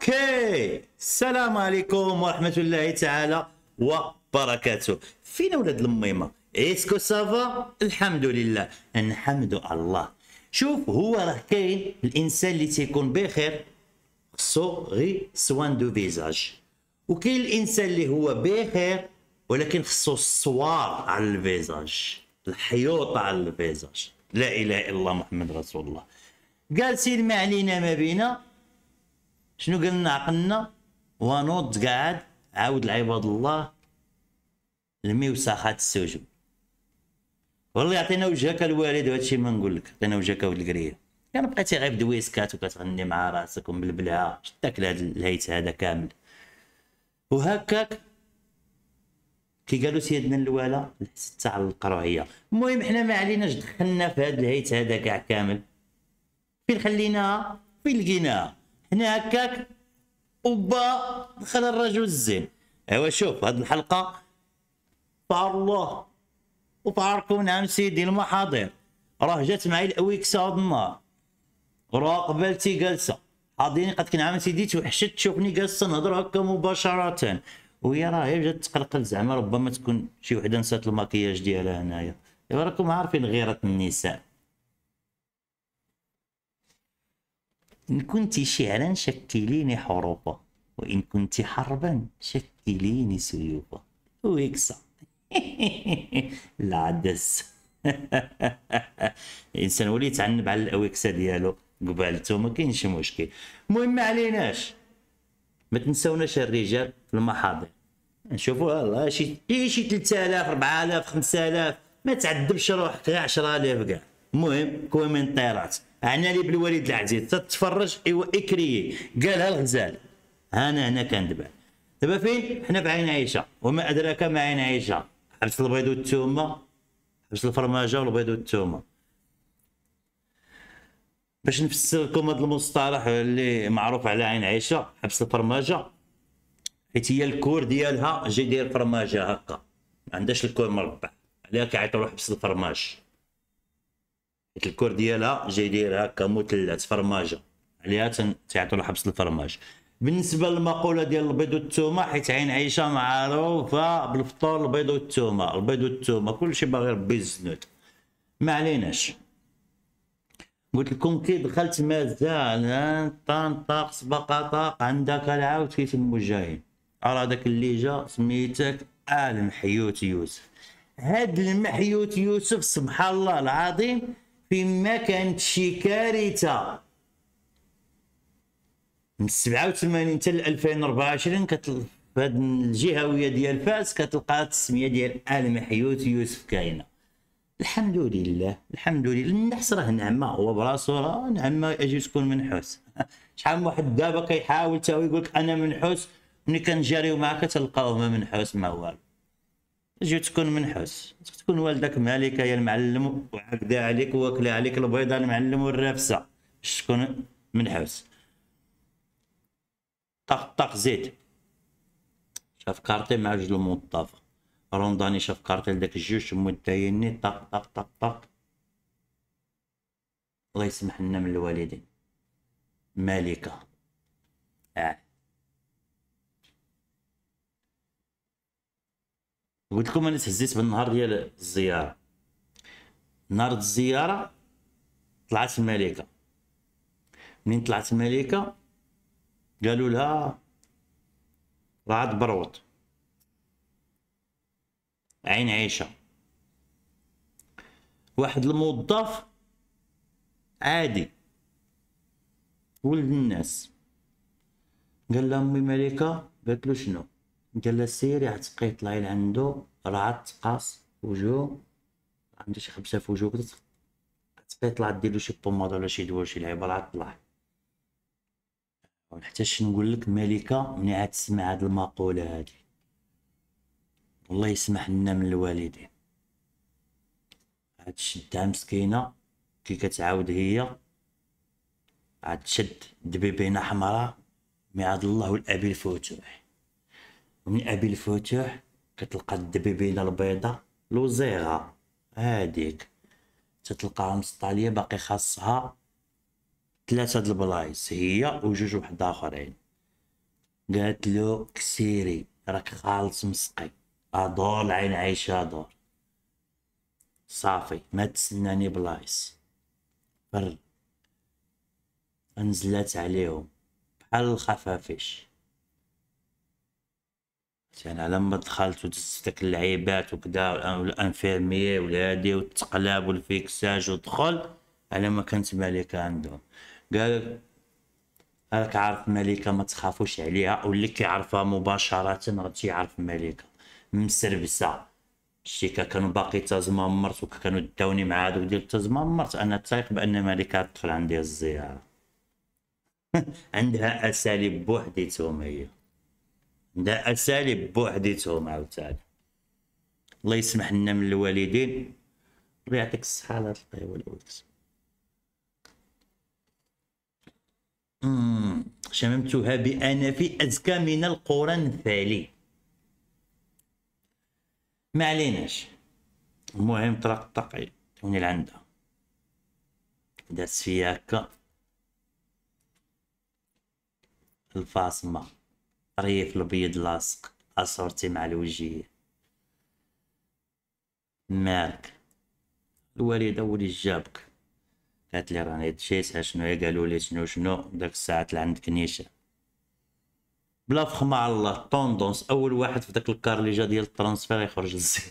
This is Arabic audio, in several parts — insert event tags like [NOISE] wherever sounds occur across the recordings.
اوكي السلام عليكم ورحمه الله تعالى وبركاته فين ولاد الميمه اسكو سافا الحمد لله نحمد الله شوف هو راه كاين الانسان اللي تيكون بخير خصو غي سوان دو فيزاج وكاين الانسان اللي هو بخير ولكن خصو الصوار على الفيزاج الحيوط على الفيزاج لا اله الا الله محمد رسول الله جالسين ما علينا ما بينا شنو قال لنا عقلنا ونوض قاعد عاود لعباد الله الميوساخات السجود والله يعطينا وجهك الوالد وهادشي ما نقول لك يعطينا وجهك ولد القريه كان يعني بقيتي غير بدويسكات وكتغني مع راسك ومبلبلها شتاكل هاد الهيت هذا كامل وهكاك كي قالوا سيدنا الوالا الحسد تاع القروعيه المهم حنا ما عليناش دخلنا في هاد الهيت هذا كاع كامل فين خليناها فين لقيناها هنا هكاك وبا دخل الرجل الزين ايوا شوف هاد الحلقه بار الله وطاركم نعم سيدي المحاضر راه جات معي الاويكسه هاد النهار راه قبلتي جالسه حاضيني قد كنعم سيدي توحشت تشوفني جالسه نهضر هكا مباشره وهي راه جات تقلقل زعما ربما تكون شي وحده نسات الماكياج ديالها هنايا راكم عارفين غيره النساء إن كنت شعرا شكليني حروفا وإن كنت حربا شكليني سيوفا ويكسا العدس الانسان ولي يتعنب على الأويكسا ديالو قبالته ما كاينش مشكل المهم ما عليناش ما تنساوناش الرجال في المحاضر نشوفوا الله شي إيه، شي 3000 4000 5000 ما تعذبش روحك غير 10000 كاع المهم كومنتيرات عنالي بالوليد العزيز تتفرج ايوا اكري قالها الغزال انا هنا كندبع دابا فين حنا في عين عيشه وما ادراك ما عين عيشه حبس البيض والثومه حبس الفرماجه والبيض والثومه باش نفسر لكم هذا المصطلح اللي معروف على عين عيشه حبس الفرماجه حيت هي الكور ديالها جاي داير فرماجه هكا ما عندهاش الكور مربع عليها كيعيطوا حبس الفرماج الكور ديالها جاي داير هكا مثلث فرماجه عليها تيعطوا لها حبس الفرماج بالنسبه للمقوله ديال البيض والثومه حيت عين عيشه معروفه بالفطور البيض والثومه البيض والثومه كلشي باغي ربي الزنود ما عليناش قلت لكم كي دخلت مازال طاق سبق طاق عندك العاود كيف المجاهد ارى داك اللي جا سميتك ال محيوت يوسف هاد المحيوت يوسف سبحان الله العظيم فيما كانت شي كارثه من 87 حتى 2024 كتل فهاد الجهويه ديال فاس كتلقى التسميه ديال ال محيوت يوسف كاينه الحمد لله الحمد لله النحس راه نعمه هو براسو راه نعمه اجي تكون منحوس [LAUGHS] شحال من واحد دابا كيحاول تا هو يقول لك انا منحوس ملي كنجاريو معاه كتلقاوه ما منحوس ما والو تجي تكون منحوس تكون والدك مالك يا المعلم وعقد عليك واكله عليك البيضه المعلم والرافسه باش تكون منحوس طق طق زيد شاف كارتي مع جوج الموظف رونداني شاف كارتي لداك الجوج مدايني طق طق طق طق الله يسمح لنا من الوالدين مالكه آه. قلت لكم انا تهزيت بالنهار ديال الزياره نهار الزياره طلعت الملكه منين طلعت الملكه قالوا لها راه بروط عين عيشه واحد الموظف عادي ولد الناس قال لها امي ملكه قالت له شنو قال لها سيري عتقي طلعي لعندو رعد تقاص وجوه عندي شي خمسة في وجوه كتبقى طلع دير شي بوماد ولا شي دواء شي لعيبه راه طلع حتى نقول لك ملكه ملي عاد تسمع هاد المقوله هادي الله يسمح لنا من الوالدين عاد شدها مسكينه كي كتعاود هي عاد تشد دبيبينه حمراء مي عاد الله والابي الفتوح ومن ابي الفتوح كتلقى الدبيبينه البيضاء لوزيغا هاديك تتلقاها مسطاليه باقي خاصها ثلاثه د البلايص هي وجوج واحد اخرين قالت له كسيري راك خالص مسقي ادور العين عايشه ادور صافي ما تسناني بلايص فر نزلات عليهم بحال الخفافيش يعني على ما دخلت ودزت داك اللعيبات وكدا والانفيرمي هادي والتقلاب والفيكساج ودخل على ما كانت ملكه عندهم قال راك عارف ملكه ما تخافوش عليها واللي كيعرفها مباشره راه تيعرف ملكه مسربسه شتي كانوا باقي تزمرت وكانوا داوني مع هادوك ديال تازمامرت انا تايق بان ملكه تدخل عندي الزياره [LAUGHS] عندها اساليب بوحديتهم هي ده اساليب بوحديتهم عاوتاني الله يسمح لنا من الوالدين يعطيك الصحه على الطيب والولد شممتها بأنفي أزكى من القرى الثالي ما عليناش المهم طرق الطقع توني لعندها داس فيا هكا الفاصمه طريف البيض لاصق اصورتي مع الوجيه مالك الوالدة ولي جابك قالت لي راني تشيس شنو هي قالوا لي شنو شنو داك الساعة طلع عندك نيشة بلا فخمة على الله طوندونس اول واحد في داك الكار اللي جا ديال الترانسفير يخرج للزي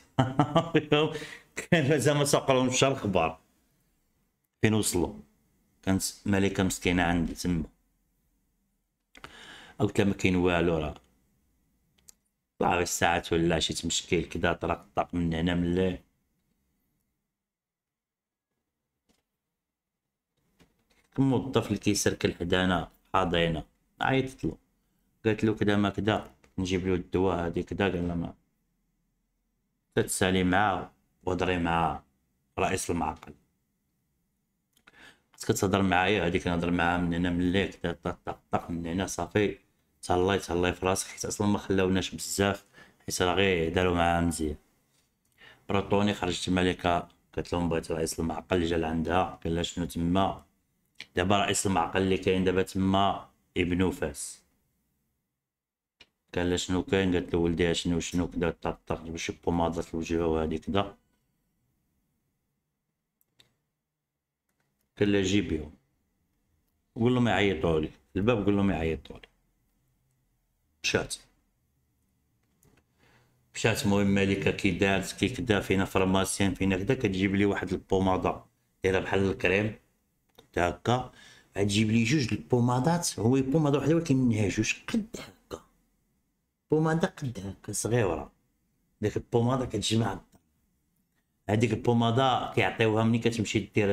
[LAUGHS] كان زعما لهم الشهر الخبار فين وصلوا كانت ملكة مسكينة عندي تما قلت لها ما كاين والو راه طلع الساعات ولا شي تمشكل كدا طلق الطاق من هنا من اللي. الموظف اللي كيسركل حدانا حاضينا عيطت له قالت له كدا ما كدا نجيب له الدواء هادي كدا قال لها ما تتسالي معاه وهضري مع رئيس المعقل كنت كتهضر معايا هذيك كنهضر معاها من هنا من اللي كدا طق طق من هنا صافي تهلاي تهلاي في راسك حيت اصلا ما خلاوناش بزاف حيت راه غير داروا معاها مزيان بروطوني خرجت الملكه قالت لهم بغيت رئيس المعقل اللي جا لعندها قال لها شنو تما دابا رئيس المعقل اللي كاين دابا تما ابنو فاس قال لها شنو كاين قالت له ولدي شنو شنو كدا طق طق شي بوماضه في وجهه وهادي كدا قال لها جيبيهم قول لهم يعيطوا لي الباب قول لهم يعيطوا لي مشات مشات المهم ملكه كي دارت كي كدا فينا فرماسيان فينا كدا كتجيب لي واحد البوماده دايره بحال الكريم قد هكا عاد لي جوج البومادات هو بوماده وحده ولكن منها جوج قد هكا بوماده قد هكا صغيره ديك البوماده كتجمع هذيك البوماده كيعطيوها ملي كتمشي دير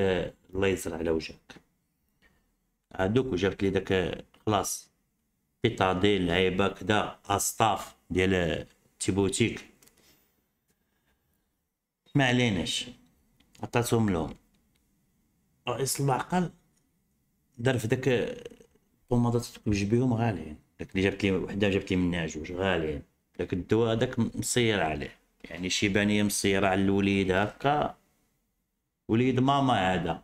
الليزر على وجهك هادوك وجابت لي داك خلاص قطع ديال لعيبه كدا اصطاف ديال تيبوتيك ما عليناش عطاتهم لهم رئيس المعقل دار في داك الطوماطات تكبج بهم غاليين داك اللي جابت لي وحده جابت لي منها جوج غاليين داك الدواء داك مصير عليه يعني شيبانيه مصيره على الوليد هكا وليد ماما هذا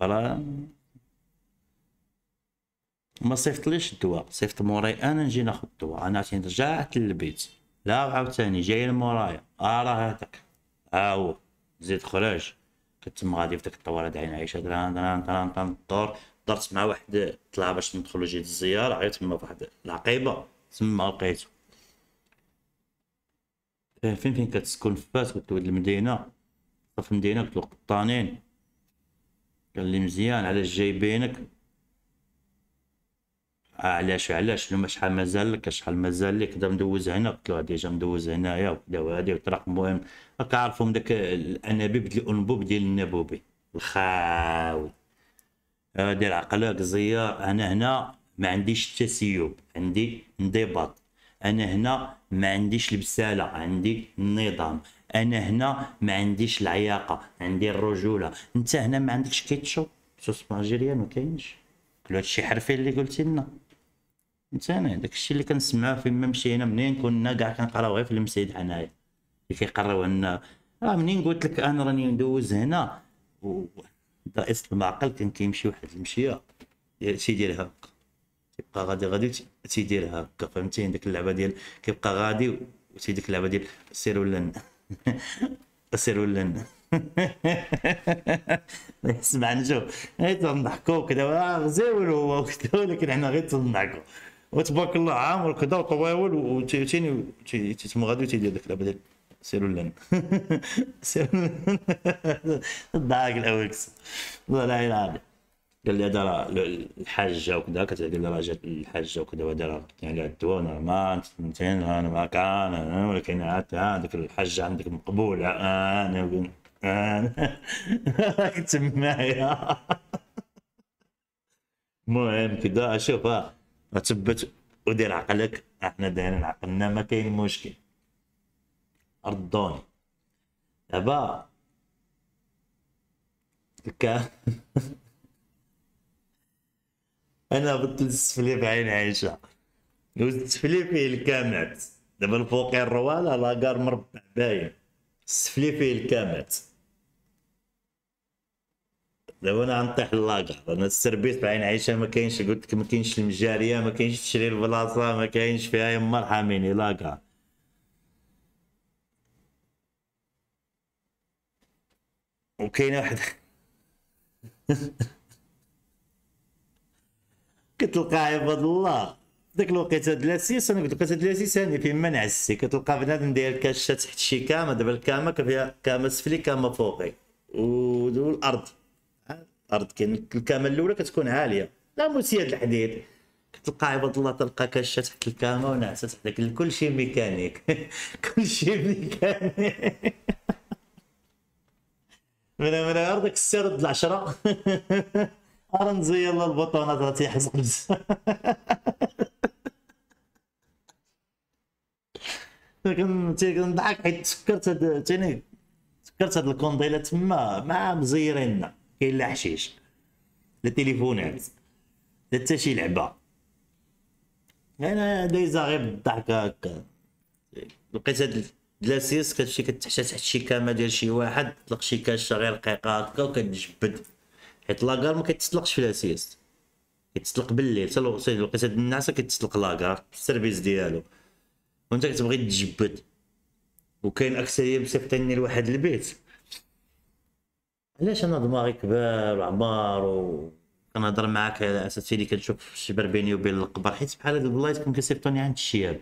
برا ما صيفطليش الدواء صيفط موراي انا نجي ناخذ الدواء انا عرفتي رجعت للبيت لا عاوتاني جاي مورايا اه راه هذاك هاو آه، زيد خرج كنت تما غادي في داك الطوارة د عين عيشه دران دران دران دران الدور درت مع واحد طلع باش ندخلو جيت الزيارة عيط تما فواحد العقيبة تما لقيتو آه، فين فين كتسكن في فاس قلت ولد المدينة في المدينة قلت له قطانين قال لي مزيان علاش جاي بينك آه، علاش علاش لو شحال مازال لك شحال مازال لك نقدر ندوز هنا قلت له ديجا مدوز هنايا وكذا وهذه وطرق مهم راك عارفهم داك الانابيب ديال الانبوب ديال النبوبي الخاوي هادي عقلك زيار انا هنا ما عنديش تسيب عندي انضباط انا هنا ما عنديش البساله عندي النظام انا هنا ما عنديش العياقه عندي الرجوله انت هنا ما عندكش كيتشوب سوس ماجيريان ما كاينش كل هادشي حرفي اللي قلتي لنا فهمتني داكشي اللي كنسمعوه فين ما مشينا منين كنا كاع كنقراو غير في المسيد حنايا اللي كيقراو لنا راه منين قلت لك انا راني ندوز هنا ضائص المعقل كان كيمشي واحد المشيه تيدير هكا تيبقى غادي غادي تيدير هكا فهمتي ديك اللعبه ديال كيبقى غادي وتي ديك اللعبه ديال سير ولا [LAUGHS] سير ولا [LAUGHS] سمعنا نشوف غير تنضحكوا كذا غزال آه، هو وكذا ولكن حنا غير تنضحكوا وتبارك الله عام وكذا وطواول وتيتيني تيتم غادي تيدير داك اللعبه ديال سيرو لن [LAUGHS] سيرو ضحك الاوكس والله لا اله الا قال لي هذا راه الحاجه وكذا قال لي راه جات الحاجه وكذا وهذا راه يعني الدواء انا ما فهمتين انا ما كان ولكن هذاك الحاجه عندك مقبوله انا انا كنت معايا المهم كذا اشوف ثبت ودير عقلك احنا دايرين عقلنا ما كاين مشكل ردوني دابا كا [LAUGHS] انا بطل السفلي بعين عيشه السفلي فيه الكامات دابا الفوقي الروال لاكار مربع باين السفلي فيه الكامات دابا انا غنطيح اللاكار انا السربيت بعين عين عيشه ما كاينش قلت لك ما كاينش المجاريه ما كاينش تشري البلاصه ما كاينش فيها يما ارحميني لاكار وكاين واحد [LAUGHS] كتلقى عباد الله ديك الوقيته د لاسيس انا قلت لك د لاسيس هاني فيما نعسي كتلقى بنادم داير كاشه تحت شي كامه دابا الكامه كفيها كامه سفلي كامه فوقي والارض الارض كاين الكامه الاولى كتكون عاليه لا موسيه الحديد كتلقى عباد الله تلقى كاشه تحت الكامه وناعسه تحت كل شيء ميكانيك [LAUGHS] كلشي ميكانيك [LAUGHS] من من ارضك السرد العشره [LAUGHS] ارنزي يلا البطونات غادي لكن كنضحك حيت تفكرت تاني تفكرت هاد الكونديله تما ما مزيريننا كاين لا حشيش لا تليفونات لا حتى شي لعبه انا دايزا غير بالضحك هكا لقيت هاد دلاسيس كتمشي كتحشى تحت شي كامه ديال شي واحد تطلق شي كاشه غير رقيقه هكا وكتجبد حيت لاكار ما كتسلقش في لاسيس كيتسلق بالليل حتى الوقت لقيت هاد النعسه كتسلق لاكار السيرفيس ديالو وانت كتبغي تجبد وكاين اكثريه مسيفطيني لواحد البيت علاش انا دماغي كبار وعمار و كنهضر معاك على اساس فيلي كنشوف الشبر بيني وبين القبر حيت بحال هاد البلايص كون كيسيفطوني عند الشياب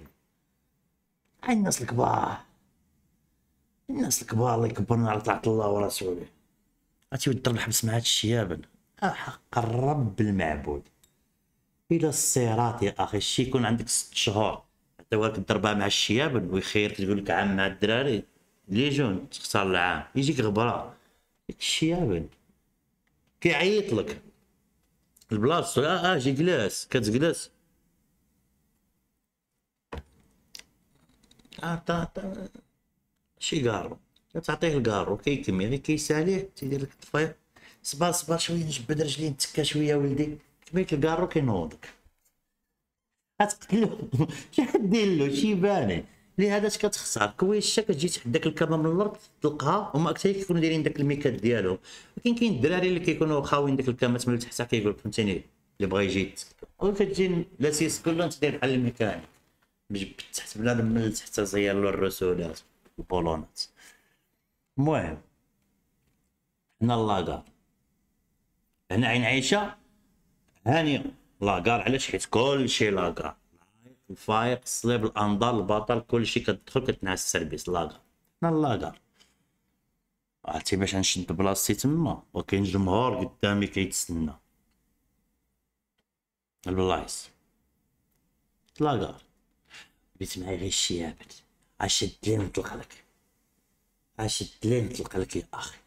عند الناس الكبار الناس الكبار الله يكبرنا على طاعة الله ورسوله عرفتي ود الحبس مع هاد الشياب حق الرب المعبود الى الصراط يا اخي الشي يكون عندك ست شهور عطيوها لك الضربه مع الشياب ويخيرك تقول لك عام مع الدراري لي جون تختار العام يجيك غبره الشيابن كيعيط لك البلاصتو اه اجي آه، جلاس كتجلس عطا آه، عطا شي قارو كتعطيه القارو كيكمل يعني كيساليه تيدير لك الطفايه صبر صبر شويه نجبد رجلي نتكا شويه ولدي كميت القارو كينوضك غتقتلو شحال [LAUGHS] دير له شي بانه لهذا كتخسر كويشه كتجي تحداك الكابه من الارض تلقاها هما اكثر كيكونوا دايرين داك الميكات ديالهم ولكن كاين الدراري اللي كيكونوا خاوين داك الكامات من تحت كيقول فهمتيني اللي بغى يجي وكتجي لاسيس كله انت تدير بحال الميكانيك جبت تحت بنادم من تحت زير له الرسولات البولونات المهم هنا اللاكار هنا عين عيشه هانيه لاكار علاش حيت كلشي لاكار فايق الصليب الانظار البطل كلشي كتدخل كتنعس السيرفيس لاكار حنا لاكار عرفتي باش نشد بلاصتي تما وكاين جمهور قدامي كيتسنى البلايص لاكار بيت معايا غير الشيابات عشد لي نطلق لك عشد لي نطلق لك يا اخي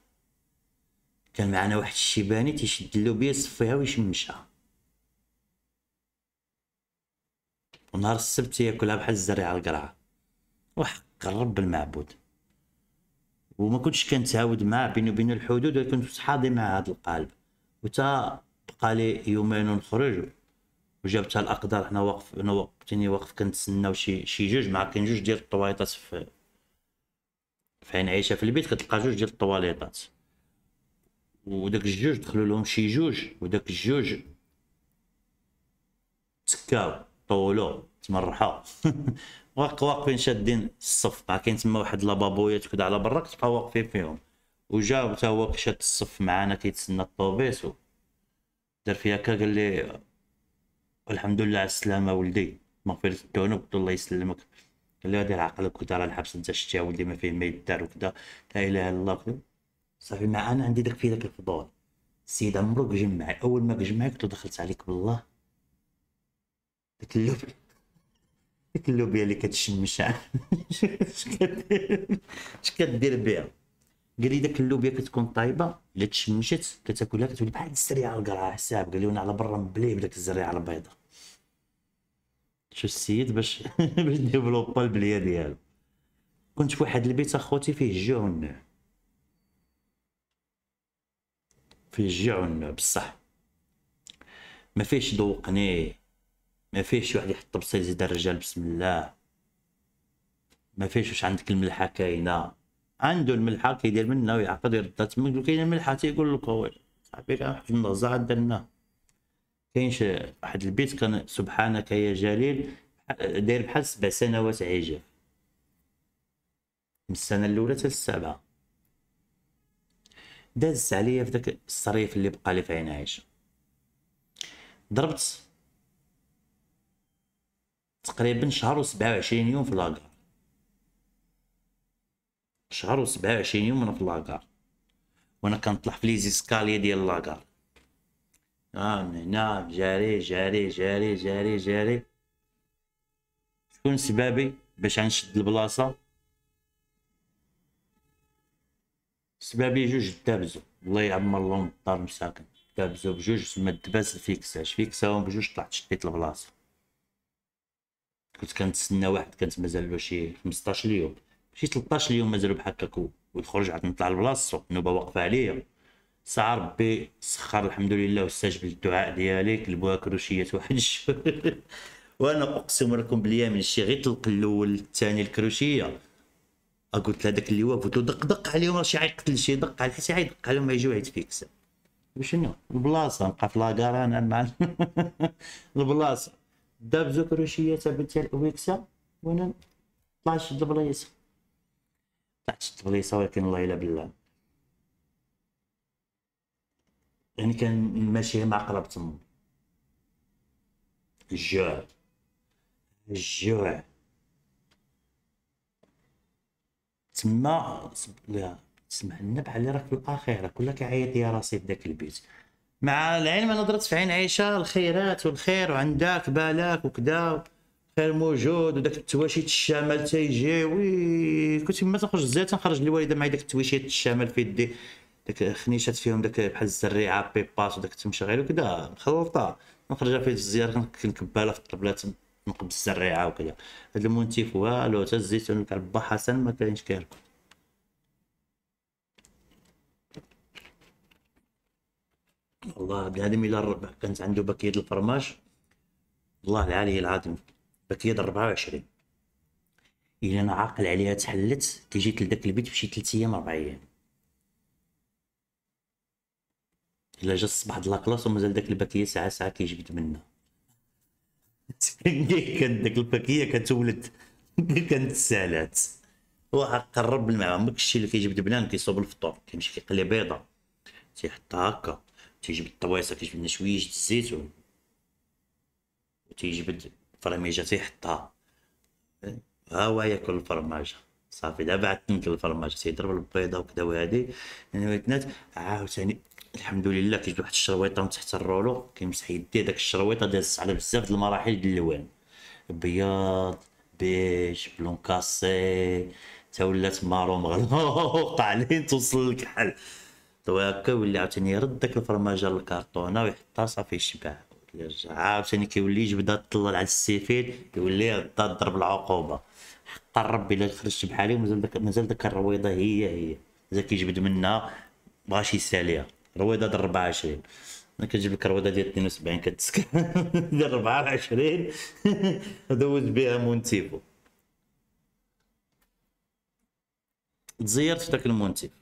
كان معنا واحد الشيباني تيشد اللوبيا يصفيها ويشمشها ونهار السبت ياكلها بحال الزريعة القرعه وحق الرب المعبود وما كنتش كنتعاود معاه بيني وبين الحدود ولكن كنت حاضي مع هذا القالب وتا بقى لي يومين ونخرج وجابتها الاقدار حنا واقف انا وقتني واقف كنتسناو شي شي جوج مع كاين جوج ديال الطواليطات في في عين عيشه في البيت كتلقى جوج ديال الطواليطات وداك الجوج دخلوا لهم شي جوج وداك الجوج تكاو طولوا تمرحوا [LAUGHS] واق واقفين شادين الصف بقى كاين تما واحد لابابويات كدا على برا كتبقى واقفين فيهم وجا حتى هو شاد الصف معانا كيتسنى الطوبيس دار فيها هكا قال لي الحمد لله على السلامه ولدي مغفره الذنوب قلت الله يسلمك قال لي دير عقلك كدا راه الحبس انت شتي ولدي ما فيه ما يدار وكذا لا اله الا الله صافي معانا انا عندي داك في داك الفضول السيد عمرو كجمعي اول ما جمعك دخلت عليك بالله ديك اللوبيا ديك اللوبيا اللي كتشمشها [LAUGHS] اش كدير بها قال لي داك اللوبيا كتكون طايبه الا تشمشت كتاكلها كتولي بحال السريعه القرعه حساب قال لي انا على برا مبلي بداك الزريعه البيضاء شو السيد باش [LAUGHS] باش ديفلوبا البليه ديالو كنت في واحد البيت اخوتي فيه الجوع والنوع فيه الجوع والنوع بصح ما فيش ذوقني ما فيش واحد يحط بصيل زيد الرجال بسم الله ما فيش واش عندك الملحه كاينه عنده الملحه كيدير منها ويعقد يرد تما تقول كاين الملحه تيقول لك هو صاحبي كان واحد النزعه درنا كاين شي واحد البيت كان سبحانك يا جليل داير بحال سبع سنوات عجاف من السنه الاولى حتى السابعه دازت عليا في داك الصريف اللي بقى لي في عين عايشه ضربت تقريبا شهر و27 يوم في لاكار شهر و27 يوم انا في لاكار وانا كنطلع في لي زيسكالي ديال لاكار آه نعم، من نعم، هنا جاري جاري جاري جاري جاري شكون سبابي باش غنشد البلاصه سبابي جوج دابزو الله يعمر لهم الدار مساكن دابزو بجوج تما دباز الفيكسا اش فيكساهم بجوج طلعت شديت البلاصه كنت كنتسنى واحد كانت مازال شي 15 يوم شي 13 يوم مازالو بحال ونخرج ويخرج عاد نطلع لبلاصتو النوبه واقفه عليا ساعة ربي سخر الحمد لله واستجب الدعاء ديالي كلبوها كروشيات واحد [LAUGHS] وانا اقسم لكم باليمين شي غير طلق الاول الثاني الكروشيه قلت له داك اللي واقف دق دق عليهم راه شي عيقتل شي دق على حتى عيدق عليهم يجيو عيد فيكس وشنو البلاصه نبقى في لاكار انا مع [LAUGHS] البلاصه داب زكروشية تبت الويكسا وانا طلعت شد البلايص طلعت شد البلايص ولكن الله الا بالله يعني كان ماشي مع قراب تم الجوع الجوع تما سمح لنا بحال راك في الاخيره كلها كيعيط يا راسي في داك البيت مع العلم انا درت في عين عيشه الخيرات والخير وعندك بالك وكذا خير موجود وداك التواشيت الشمال تيجي وي كنت ما تنخرج الزيت تنخرج الوالده معايا داك التواشيت الشمال في يدي داك خنيشات فيهم داك بحال الزريعه بيباس وداك التمشغيل وكذا مخلطه نخرجها في الزياره كنكبالها في الطبلات نقب الزريعه وكذا هاد المنتيف والو حتى الزيتون تاع البا حسن ما كاينش كيركب والله بنادم الى الربع كانت عنده بكيه الفرماج الله العلي العظيم بكيه 24 الى انا عاقل عليها تحلت كي جيت لذاك البيت بشي 3 ايام 4 ايام الى جا الصباح د لاكلاس ومازال داك الباكيه ساعه ساعه كيجبد منها [LAUGHS] كانت داك الباكيه كتولد [LAUGHS] كانت سالات واحد قرب الماء ما عمرك اللي كيجبد بنان كيصوب الفطور كيمشي كيقلي بيضه تيحطها هكا تيجبد الطويصه كيجيب لنا شويه الزيتون وتيجبد الفرميجه تيحطها ها هو ياكل الفرماجه صافي دابا عاد تنكل الفرماجه تيضرب البيضه وكذا وهادي يعني البنات عاوتاني الحمد لله كيجبد واحد الشرويطه من تحت الرولو كيمسح يديه داك الشرويطه داز على بزاف د المراحل ديال اللوان بياض بيج بلون كاسي تا ولات مارون مغلوق [LAUGHS] عليه توصل لك حل دوا ولي يولي عاوتاني يرد داك الفرماجه للكارطونه ويحطها صافي يشبع يرجع عاوتاني كيولي يبدا يطلع على السيفيل يولي يبدا ضرب العقوبه حق ربي الا خرجت بحالي مازال داك مازال داك الرويضه هي هي مازال كيجبد منها بغاش يساليها رويضه ديال 24 انا كنجيب لك رويضه ديال 72 كتسكر [LAUGHS] ديال 24 دوز بها مونتيفو تزيرت في داك المونتيفو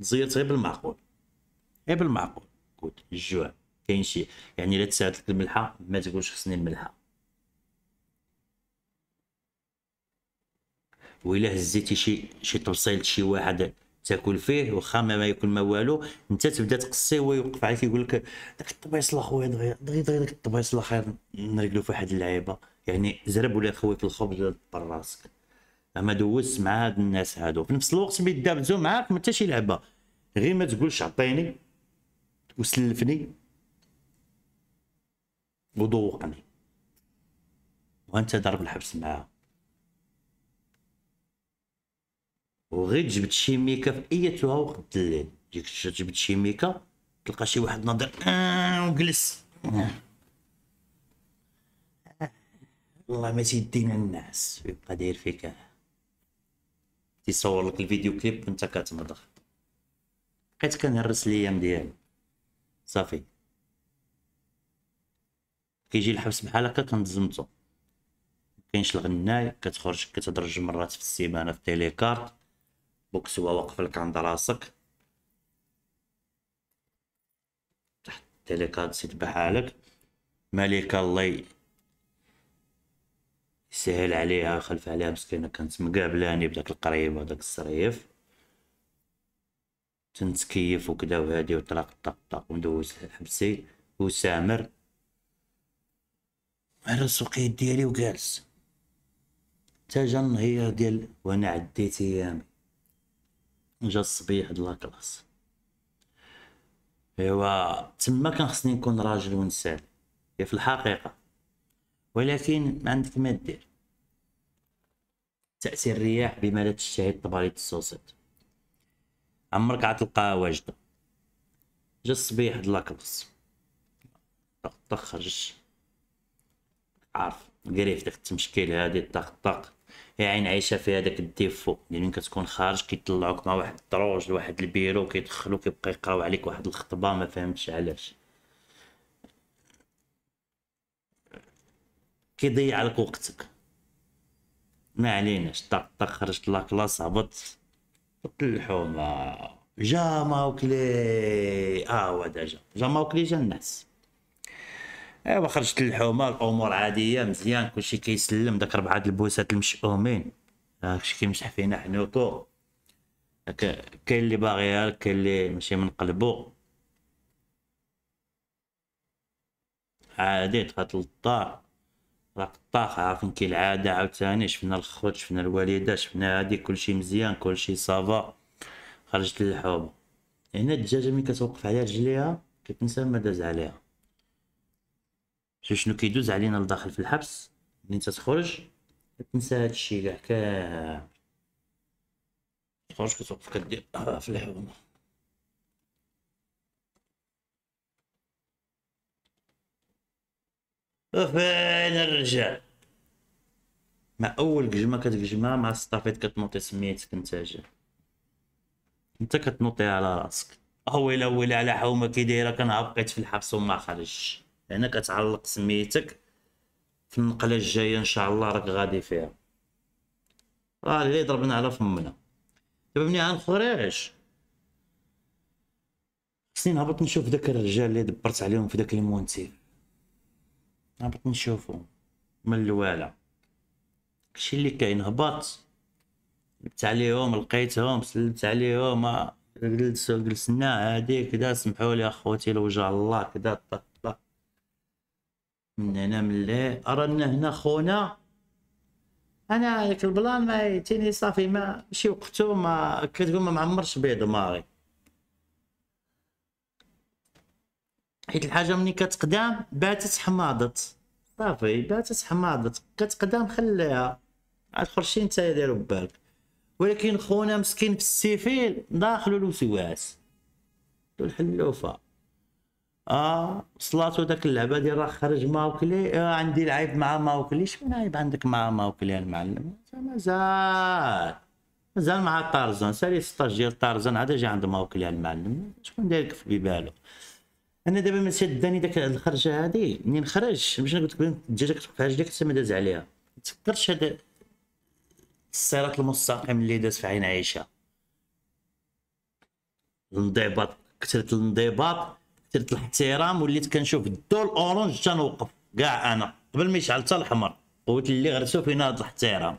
زيرت غير بالمعقول غير بالمعقول قلت الجوع كاين شي يعني الا تساعد الملحه ما تقولش خصني الملحه ويلا هزيتي شي شي طبسيل شي واحد تاكل فيه واخا ما ياكل ما والو انت تبدا تقصيه هو يوقف عليك يقول لك داك الطبيصله الاخويا دغيا دغيا دغيا داك الطبيصله خير نرجلو في واحد اللعيبه يعني زرب ولا في الخبز راسك ما دوزت مع هاد الناس هادو في نفس الوقت ملي دابزو معاك ما حتى شي لعبه غير ما تقولش عطيني وسلفني وضوقني وانت ضرب الحبس معاه وغير جبت شيميكا في ايتها وقت الليل ديك جبت شيميكا تلقى شي واحد ناضر آه وجلس آه. الله ما تيدينا الناس يبقى داير فيك تيصور لك الفيديو كليب وانت كتمضغ بقيت كنهرس الايام ديالي صافي كيجي الحبس بحال هكا كنتزمتو مكاينش الغناي كتخرج جوج مرات في السيمانه في تيليكارت هو واقف لك عند راسك تحت التيليكارت سيت بحالك ملك الله سهل عليها خلف عليها مسكينة كانت مقابلاني بداك القريب وداك الصريف تنتكيف وكدا وهادي وطلق طق طق وندوز حبسي وسامر على السوقيت ديالي وجالس تا جا النهير ديال وانا عديت ايامي جا الصبيح د لاكلاص ايوا تما كان خصني نكون راجل ونسال هي في الحقيقه ولكن ما عندك ما دير تأثير الرياح بما لا تشتهي الطباليط الصوصات عمرك غتلقاها واجدة جا الصبيح د لاكلص طخ خرج عارف قريف داك التمشكيل هادي طق طق يا عين عايشة في هذاك الديفو يعني كتكون خارج كيطلعوك مع واحد الدروج لواحد البيرو كيدخلو كيبقى يقراو عليك واحد الخطبة ما فهمتش علاش كيضيع لك وقتك ما عليناش طق طق خرجت كلاس هبط الحومه جا ماوكلي اه ودا جا جا ماوكلي جا الناس ايوا خرجت للحومه الامور عاديه مزيان كلشي كيسلم داك ربعه البوسات المشؤومين داكشي كيمسح فينا حنوطو كاين اللي باغيها كاين اللي ماشي من قلبو عادي دخلت للدار راه طاخ الطاقة عارفين كي العادة عاوتاني شفنا الخوت شفنا الوالدة شفنا هادي كلشي مزيان كلشي صافا خرجت للحومة هنا الدجاجة ملي كتوقف على رجليها كتنسى ما داز عليها شوف شنو كيدوز علينا لداخل في الحبس ملي تتخرج كتنسى هادشي كاع كامل تخرج كتوقف كدير آه، في الحومة فين الرجال مع اول قجمه كتقجمها مع ستافيت كتنوطي سميتك انت جا انت كتنوطيها على راسك الا ويلا على حومه كي دايره كنها بقيت في الحبس وما خرجتش هنا يعني كتعلق سميتك في النقله الجايه ان شاء الله راك غادي فيها راه اللي ضربنا على فمنا دابا ملي غنخرج خصني نهبط نشوف داك الرجال اللي دبرت عليهم في داك المونتيف هبط نشوفو من الوالا داكشي اللي كاين هبط جبت عليهم لقيتهم سلمت عليهم آه، جلسوا جلسنا هادي كدا سمحوا لي اخوتي لوجه الله كدا طق طق من هنا من لي رانا هنا خونا انا هذاك البلان ما يتيني صافي ما شي وقتو ما كتقول ما معمرش بيض دماغي حيت الحاجه ملي كتقدام باتت حماضت صافي باتت حماضت كتقدام خليها الخرشي انت دير بالك ولكن خونا مسكين في السيفيل داخلو الوسواس الحلوفه اه صلاتو داك اللعبه ديال راه خرج ماوكلي آه عندي العيب مع ماوكلي شمن عيب عندك مع ماوكلي يا المعلم مازال مازال مع طارزان سالي 16 ديال طارزان عاد جا عند ماوكلي يا المعلم شكون دايرك في ببالو انا دابا ما سداني داك الخرجه هادي منين خرج باش قلت لك الدجاجه كتوقف على رجليك حتى ما داز عليها ما تفكرش هذا الصراط المستقيم اللي داز في عين عيشه الانضباط كثرت الانضباط كثرت الاحترام وليت كنشوف الضو الاورانج تنوقف كاع انا قبل ما يشعل حتى الاحمر قلت اللي غرسو فينا هذا الاحترام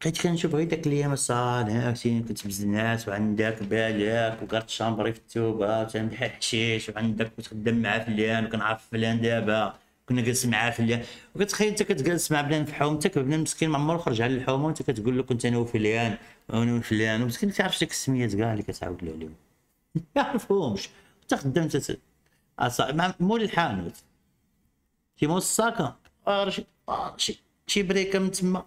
بقيت كنشوف غير داك الايام الصالح كنت بزناس وعندك بالك وكارت شامبري في التوبه وتنبيع الحشيش وعندك كتخدم مع فلان وكنعرف فلان دابا كنا جالس مع فلان وكتخيل انت كتجلس مع بنان في حومتك بنان مسكين ما خرج على الحومه وانت كتقول له كنت انا وفلان وانا وفلان ومسكين ما كيعرفش ديك السميات كاع اللي كتعاود له عليهم [LAUGHS] ما يعرفهمش انت خدام مول الحانوت كيما الساكا آه، آه، شي بريكه من تما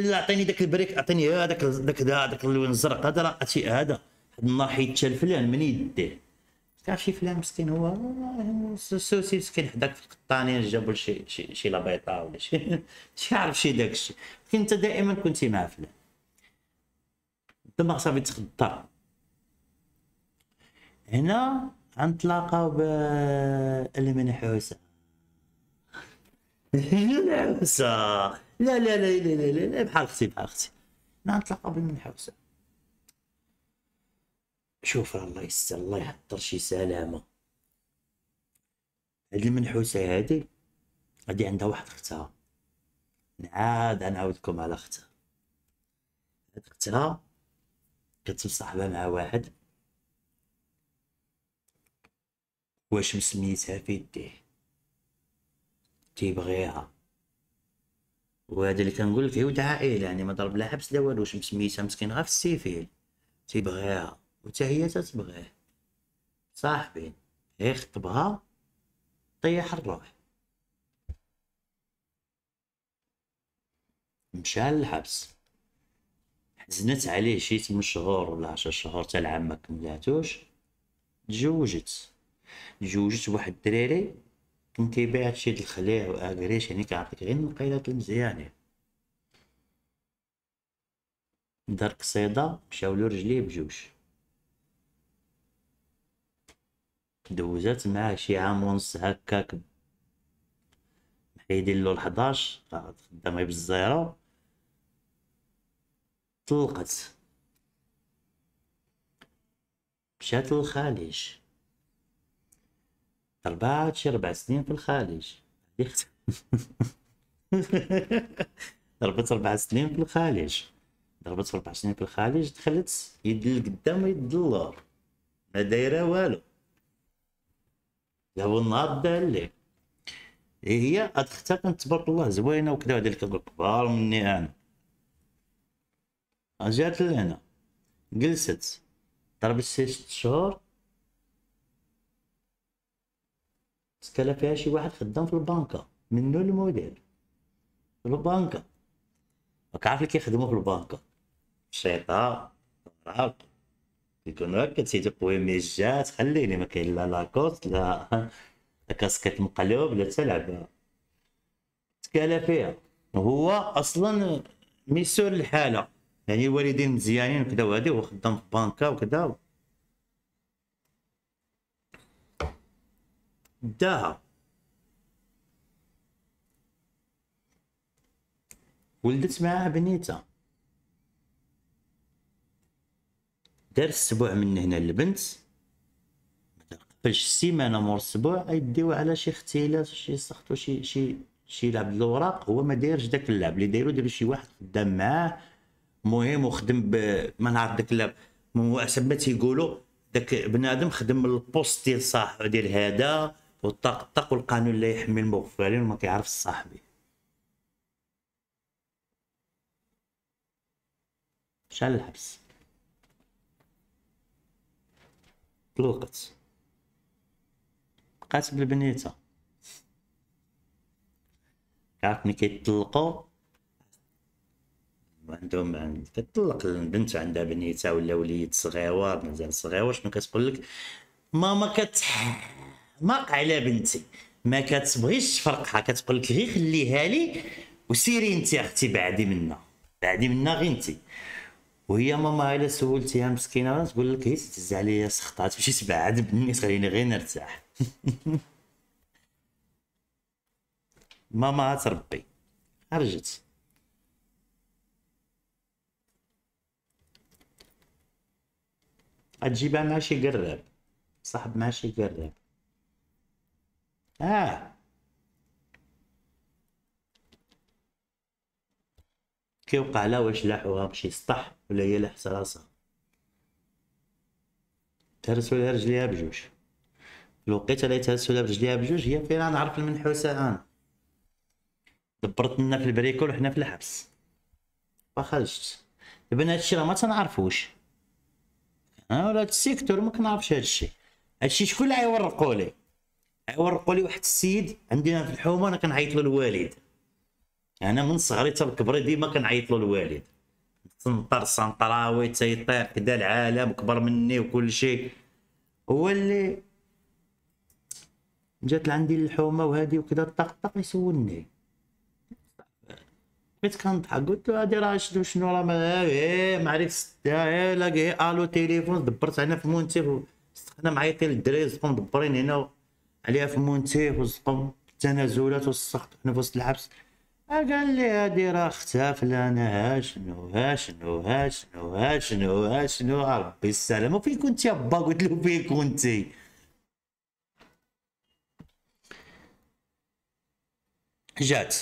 لا عطيني داك البريك عطيني هذاك داك هذاك اللون الزرق هذا راه هذا واحد النهار حيدتها فلان من يديه كاع شي فلان مسكين هو السوسي مسكين حداك في القطانين جابوا شي شي, شي لابيطه ولا شي [LAUGHS] شي عارف شي داك الشيء كنت انت دائما كنتي مع فلان الدماغ صافي تخدر هنا غنتلاقاو المنحوسه [LAUGHS] المنحوسه لا لا لا لا لا لا, لا بحال اختي بحال اختي انا نعم، نطلق قبل من شوف راه الله يستر الله يحضر شي سلامه هذه المنحوسه هذه هذه عندها واحد اختها نعاد نعاودكم على اختها هاد اختها كانت مصاحبه مع واحد واش مسميتها في يديه تيبغيها وهذا اللي كنقول لك هي عائله يعني ما ضرب لا حبس لا والو مسميتها مسكين غير في السيفيل تيبغيها وتا هي تتبغيه صاحبي هي خطبها طيح الروح مشى للحبس حزنت عليه شي تم شهور ولا عشر شهور تا العام ما كملاتوش تزوجت تزوجت واحد الدراري كنتيبيع هادشي د الخليع أكريش يعني كيعطيك غير نقيلات المزيانين دار قصيدة مشاولو رجليه بجوج دوزات معاه شي عام ونص هكاك حيدين له الحداش خدامة بالزيرو طلقت مشات للخليج أربعة شي أربع سنين في الخارج [LAUGHS] ضربت أربع سنين في الخارج ضربت أربع سنين في الخارج دخلت يد القدام ويد اللور ما دايره والو هو النهار دار ليه إيه هي هاد اختها كانت تبارك الله زوينه وكذا وهذا اللي كتقول كبار مني انا جات لهنا جلست ضربت شي ست شهور سكلا فيها شي واحد خدام في البنكه منو المدير في البنكه راك عارف اللي كيخدموا في البنكه الشيطة راك يكون هكا مي جات خليني ما كاين لا لاكوست [LAUGHS] لا كاسكيت مقلوب لا تلعب سكالا فيها هو اصلا ميسور الحاله يعني الوالدين مزيانين وكذا وهادي هو خدام في بنكه وكذا داها ولدت معاه بنيتها دار السبوع من هنا البنت فاش السيمانه مور السبوع يديو على شي اختلاس شي سخط شي شي شي لعب الوراق هو ما دايرش داك اللعب اللي دايرو دايرو شي واحد خدام معاه مهم وخدم ب... ما نعرف داك اللعب حسب ما تيقولوا داك بنادم خدم البوست ديال صاحبو ديال هذا والطق الطق والقانون لا يحمي المغفلين وما كيعرف صاحبي شحال الحبس طلقت بقات بالبنيته عارف ملي كيطلقوا عندهم عند كتطلق البنت عندها بنيته ولا وليد صغيور مازال صغيور شنو كتقول لك ماما كتح ماق على بنتي ما كتبغيش تفرقها كتقول لك غير خليها لي وسيري انت اختي بعدي منا بعدي منا غير انت وهي ماما الا سولتيها مسكينه تقول لك هي تهز عليا سخطات ماشي تبعد مني خليني غير نرتاح [LAUGHS] ماما تربي خرجت تجيبها مع شي قراب صاحب مع شي قراب اه كيوقع لا واش لاحوها مشي سطح ولا هي لحس راسها تهرسو لها رجليها بجوج الوقيته اللي تهرسو لها رجليها بجوج هي فين نعرف المنحوسه انا دبرت لنا في البريكول وحنا في الحبس خرجت دابا هادشي راه ما تنعرفوش انا آه، ولا السيكتور ما كنعرفش هادشي هادشي شكون اللي غيورقوا ليه ورقوا لي واحد السيد عندنا في الحومه انا كنعيط له الوالد انا يعني من صغري حتى لكبري ديما كنعيط له الوالد سنطر سنطراوي تيطير كدا العالم كبر مني وكل شيء هو اللي جات لعندي الحومه وهادي وكدا طق طق يسولني بقيت كنضحك قلت له هادي راه شنو شنو راه ما ايه ما عرفتش إيه، لاقي إيه، الو تيليفون دبرت هنا في مونتيف استخدم عيطي للدريز زقوا دبرين هنا عليها في مونتيه وزقم التنازلات والسخط في وسط الحبس قال لي هادي راه اختها انا ها شنو ها شنو ها شنو ها شنو ها شنو ربي السلام وفين كنت يا با قلت له فين كنتي جات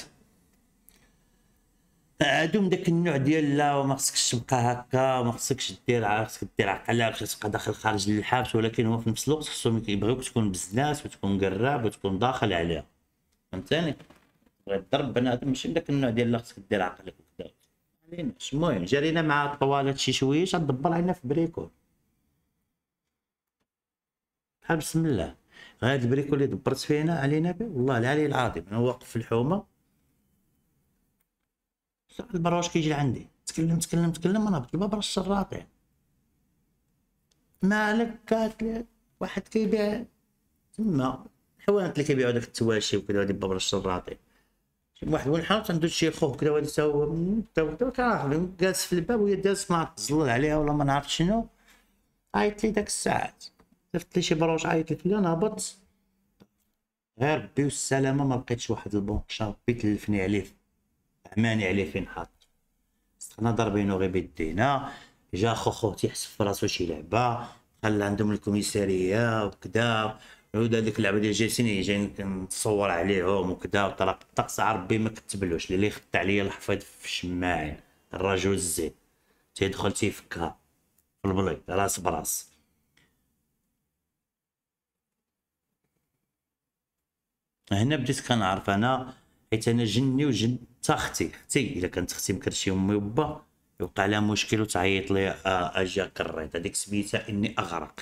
عندهم داك النوع ديال لا وما خصكش تبقى هكا وما خصكش دير خصك دير عقلك خصك تبقى داخل خارج للحبس ولكن هو في نفس الوقت خصهم يبغيوك تكون بزناس وتكون قراب وتكون داخل عليها فهمتني الضرب بنادم ماشي من داك النوع ديال لا خصك دير عقلك وكذا عليناش المهم جرينا مع الطوالات شي شويه غندبر علينا في بريكول بحال بسم الله هاد البريكول اللي دبرت فينا علينا به والله العلي العظيم انا واقف في الحومه صاحب كيجي لعندي تكلم تكلم تكلم انا بطلبها برا راه مالك قالت لي واحد كيبيع تما حوانت اللي كيبيعوا داك التواشي وكذا هادي برا الشراطي واحد وين حاط عنده شي خوه كذا وهذا تا هو تا جالس في الباب وهي جالس ما تزلل عليها ولا ما نعرف شنو عيط لي داك الساعات صيفط لي شي بروش عيط لي انا هبط غير ربي والسلامه ما لقيتش واحد البنك شربي تلفني عليه مانع عليه فين حاط خلنا ضربينو غير بيدينا جا خو خو تيحسب في راسو شي لعبه خلى عندهم الكوميساريه وكدا عود هذيك اللعبه ديال جاسيني جاي نتصور عليهم وكدا وطلق الطقس ربي ما كتبلوش اللي خط عليا الحفيظ في الشماعين الرجل الزين تيدخل تيفكها في البلاي راس براس هنا بديت كنعرف انا حيت انا جني وجن حتى اختي اختي الا كانت اختي مكرشي امي وبا يوقع لها مشكل وتعيط لي آه، اجي كريت هذيك سميتها اني اغرق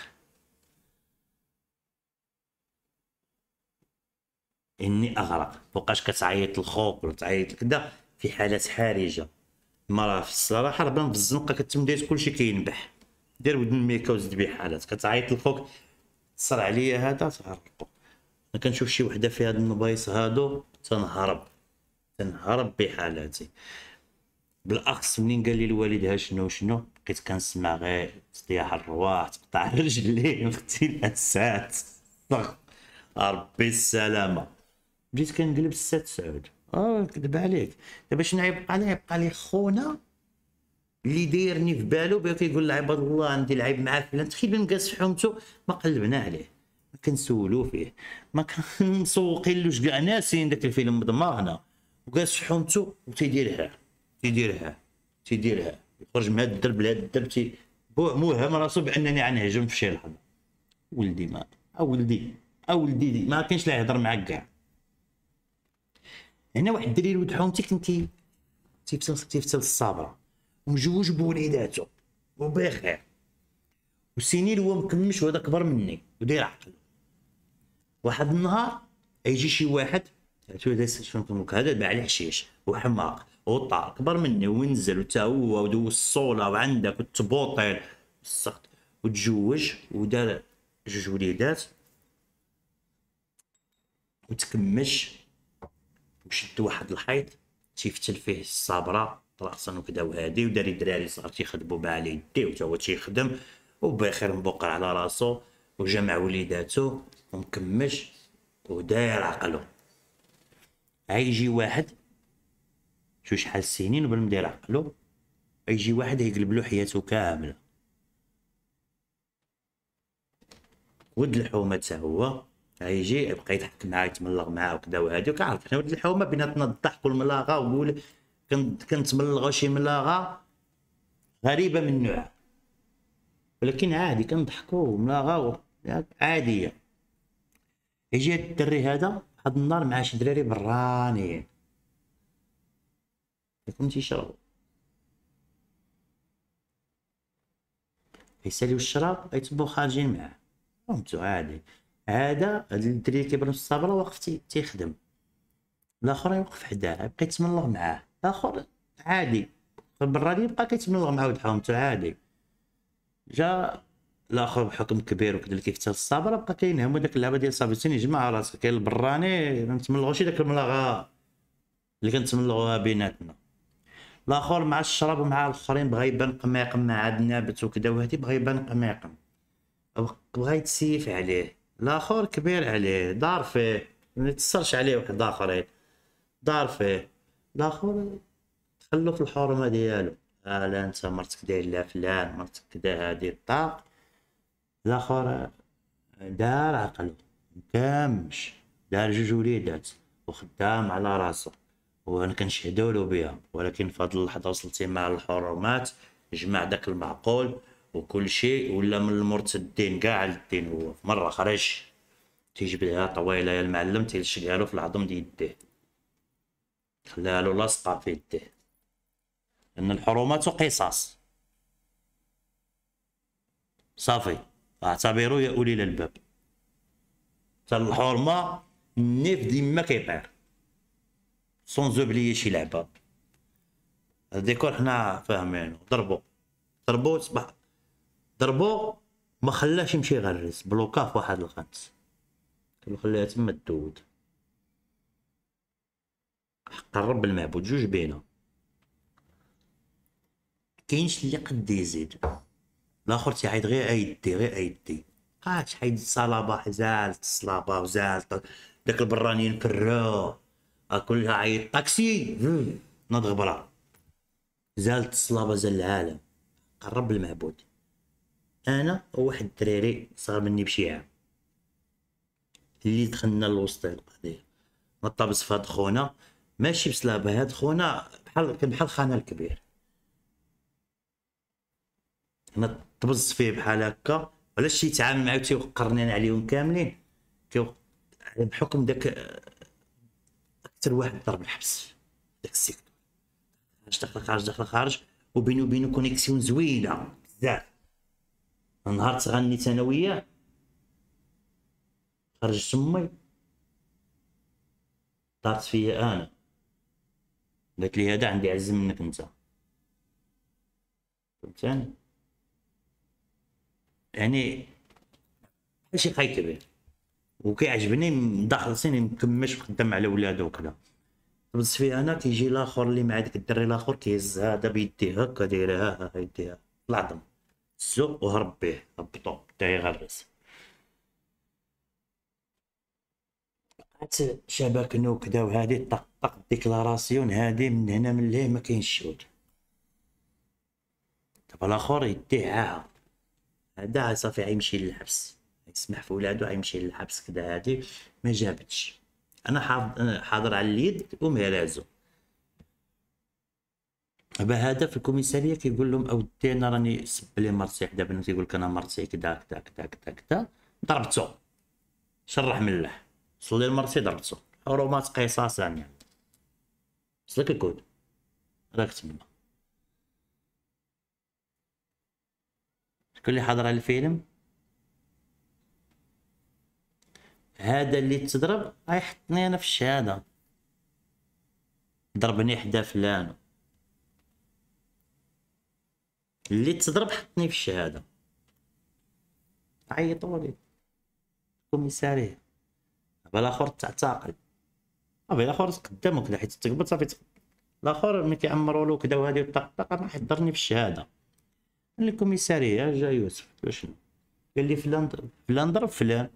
اني اغرق فوقاش كتعيط الخوك ولا تعيط كدا في حالات حرجه مرا في الصراحه ربما في الزنقه كتم داير كلشي كينبح دير ودن ميكا وزد بيه حالات كتعيط لخوك تصرع عليا هذا تغرقو انا كنشوف شي وحده في هاد النبايص هادو تنهرب تنهرب بحالاتي بالاخص منين قال لي الوالد ها شنو شنو بقيت كنسمع غير صياح الرواح تقطع [LAUGHS] رجلي اختي الاسات ربي السلامه بديت كنقلب السات سعود اه كذب عليك دابا شنو غيبقى لي يبقى لي خونا اللي دايرني في بالو بغيت كيقول لعباد الله عندي لعيب مع فلان تخيل مقاس حومته ما قلبنا عليه كنسولو فيه ما لوش كاع ناسين داك الفيلم بدماغنا وجالس حومتو وتيديرها تيديرها تيديرها يخرج من هاد الدرب لهاد الدرب تي موهم راسو بانني غنهجم في شي لحظه ولدي ما اولدي اولدي دي. ما كاينش لا يهضر معاك كاع هنا واحد الدري ولد حومتي كنتي تيفتل تيفتل الصابره ومجوج بوليداتو وبخير وسيني هو مكمش وهذا كبر مني ودير عقل واحد النهار يجي شي واحد عرفتو دايس شنو هذا باع الحشيش وحماق وطار كبر مني ونزل وتا هو ودوز الصوله وعندك وتبوطيل السخط وتزوج ودار جوج وليدات وتكمش وشد واحد الحيط تيفتل فيه الصابره صنو وكذا وهادي ودار الدراري صغار تيخدموا مع على يديه وتا هو تيخدم وبخير مبقر على راسو وجمع وليداتو ومكمش وداير عقلو عيجي واحد شو شحال سنين قبل داير عقلو يجي واحد يقلب له حياته كامله ود الحومه حتى هو يجي يبقى يضحك معاه يتملغ معاه وكذا وهادي وكعرف حنا ود الحومه بيناتنا الضحك والملاغه وقول كنتملغوا شي ملاغه غريبه من نوعها ولكن عادي كنضحكوا وملاغه ياك عاديه يجي هاد الدري هذا واحد النهار مع شي دراري برانيين كيكون تيشربوا يساليو الشراب يتبو خارجين معاه فهمتو عادي هذا الدري اللي في الصبره واقف تيخدم الاخر يوقف حداه يبقى يتملغ معاه الاخر عادي البراني يبقى كيتملغ معاه ودحومتو عادي جا الاخر بحكم كبير وكذا كيفتح الصابره بقى هما داك اللعبه ديال صافيتين يجمع راسك كاين البراني ما شي داك الملاغه اللي كنتملغوها بيناتنا الاخر مع الشراب مع الاخرين بغا يبان قميقم مع عاد نابت وكذا وهادي بغا يبان قميقم بغا يتسيف عليه الاخر كبير عليه دار فيه ما يتسرش عليه واحد اخرين دار فيه الاخر خلو في الحرمه ديالو آه، لا انت مرتك داير لا فلان مرتك كدا هادي الطاق الاخر دار عقلو مكامش دار جوج وليدات وخدام على راسو وانا كنشهدولو بها ولكن في هاد اللحظه وصلتي مع الحرمات جمع داك المعقول وكل شيء ولا من المرتدين كاع الدين هو مره خرج تيجي بها طويله يا المعلم تيلشقها له في العظم ديال يديه خلاها له لاصقه في يديه ان الحرمات قصاص صافي اعتبروا يا اولي الالباب حتى الحرمه النيف ديما كيطير سون زوبليي شي لعبه الديكور حنا فاهمين ضربوا ضربوا صباح ضربوا ما خلاش يمشي يغرس بلوكا في واحد الخمس قال خليها تما تدود حق الرب المعبود جوج بينا كاينش اللي قد يزيد الاخر تيعيط غير ايدي غير ايدي قاعد حيد الصلابه زالت الصلابه وزالت داك البرانيين كرو كلها عيط طاكسي ناض غبره زالت الصلابه زال العالم قرب المعبود انا وواحد الدراري صغر مني بشي عام اللي دخلنا لوسط القضيه نطبس في هاد خونا ماشي بصلابه هاد خونا بحال بحال خانا الكبير تبز فيه بحال هكا علاش شي يتعامل معاه انا عليهم كاملين يعني بحكم داك اكثر واحد ضرب الحبس داك السيكتور خارج داخل خارج داخل خارج وبينو وبينو كونيكسيون زوينه بزاف نهار تغنيت انا وياه خرجت امي طارت فيا انا قالت لي هذا عندي عز منك انت فهمتني يعني ماشي خايت كبير وكيعجبني مداخلسين مكمش خدام على ولادو وكذا بس في انا كيجي الاخر اللي مع ديك الدري الاخر كيهز هذا بيديه هكا داير ها ها يديها العظم الزو وهرب به هبطو حتى يغرس بقات نو كدا وهادي طق طق ديكلاراسيون هادي من هنا من ليه ما كاينش شود دابا الاخر يديه عاها هذا صافي غيمشي للحبس يسمح في ولادو غيمشي للحبس كدا هادي ما جابتش انا حاضر على اليد ومهرازو هذا في الكوميساريه كيقول لهم اودي انا راني سب لي مرتي حدا بنت يقول لك انا مرتي كدا كدا كدا كدا كدا ضربتو شرح ملح صلي المرسي ضربتو حرمات قصاصا يعني وصلك الكود راك تما شكون اللي حضر الفيلم هذا اللي تضرب غيحطني انا في الشهاده ضربني حدا فلان اللي تضرب حطني في الشهاده عيطوا لي كوميساريه دابا الاخر تعتقل صافي الاخر قدامك حيت تقبل صافي الاخر ملي كيعمروا له كدا وهادي الطقطقه ما حضرني في الشهاده من الكوميساريه جا يوسف باش قال لي فلان فلان ضرب فلان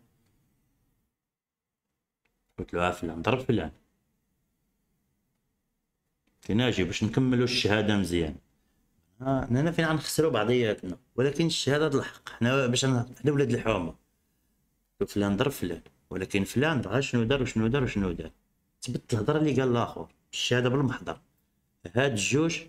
قلت له آه، فلان ضرب فلان في ناجي باش نكملوا الشهاده مزيان آه هنا فين غنخسروا بعضياتنا ولكن الشهاده الحق حنا باش حنا ولاد الحومه فلان ضرب فلان ولكن فلان راه شنو دار وشنو دار وشنو دار تبت الهضره اللي قال الاخر الشهاده بالمحضر هاد الجوج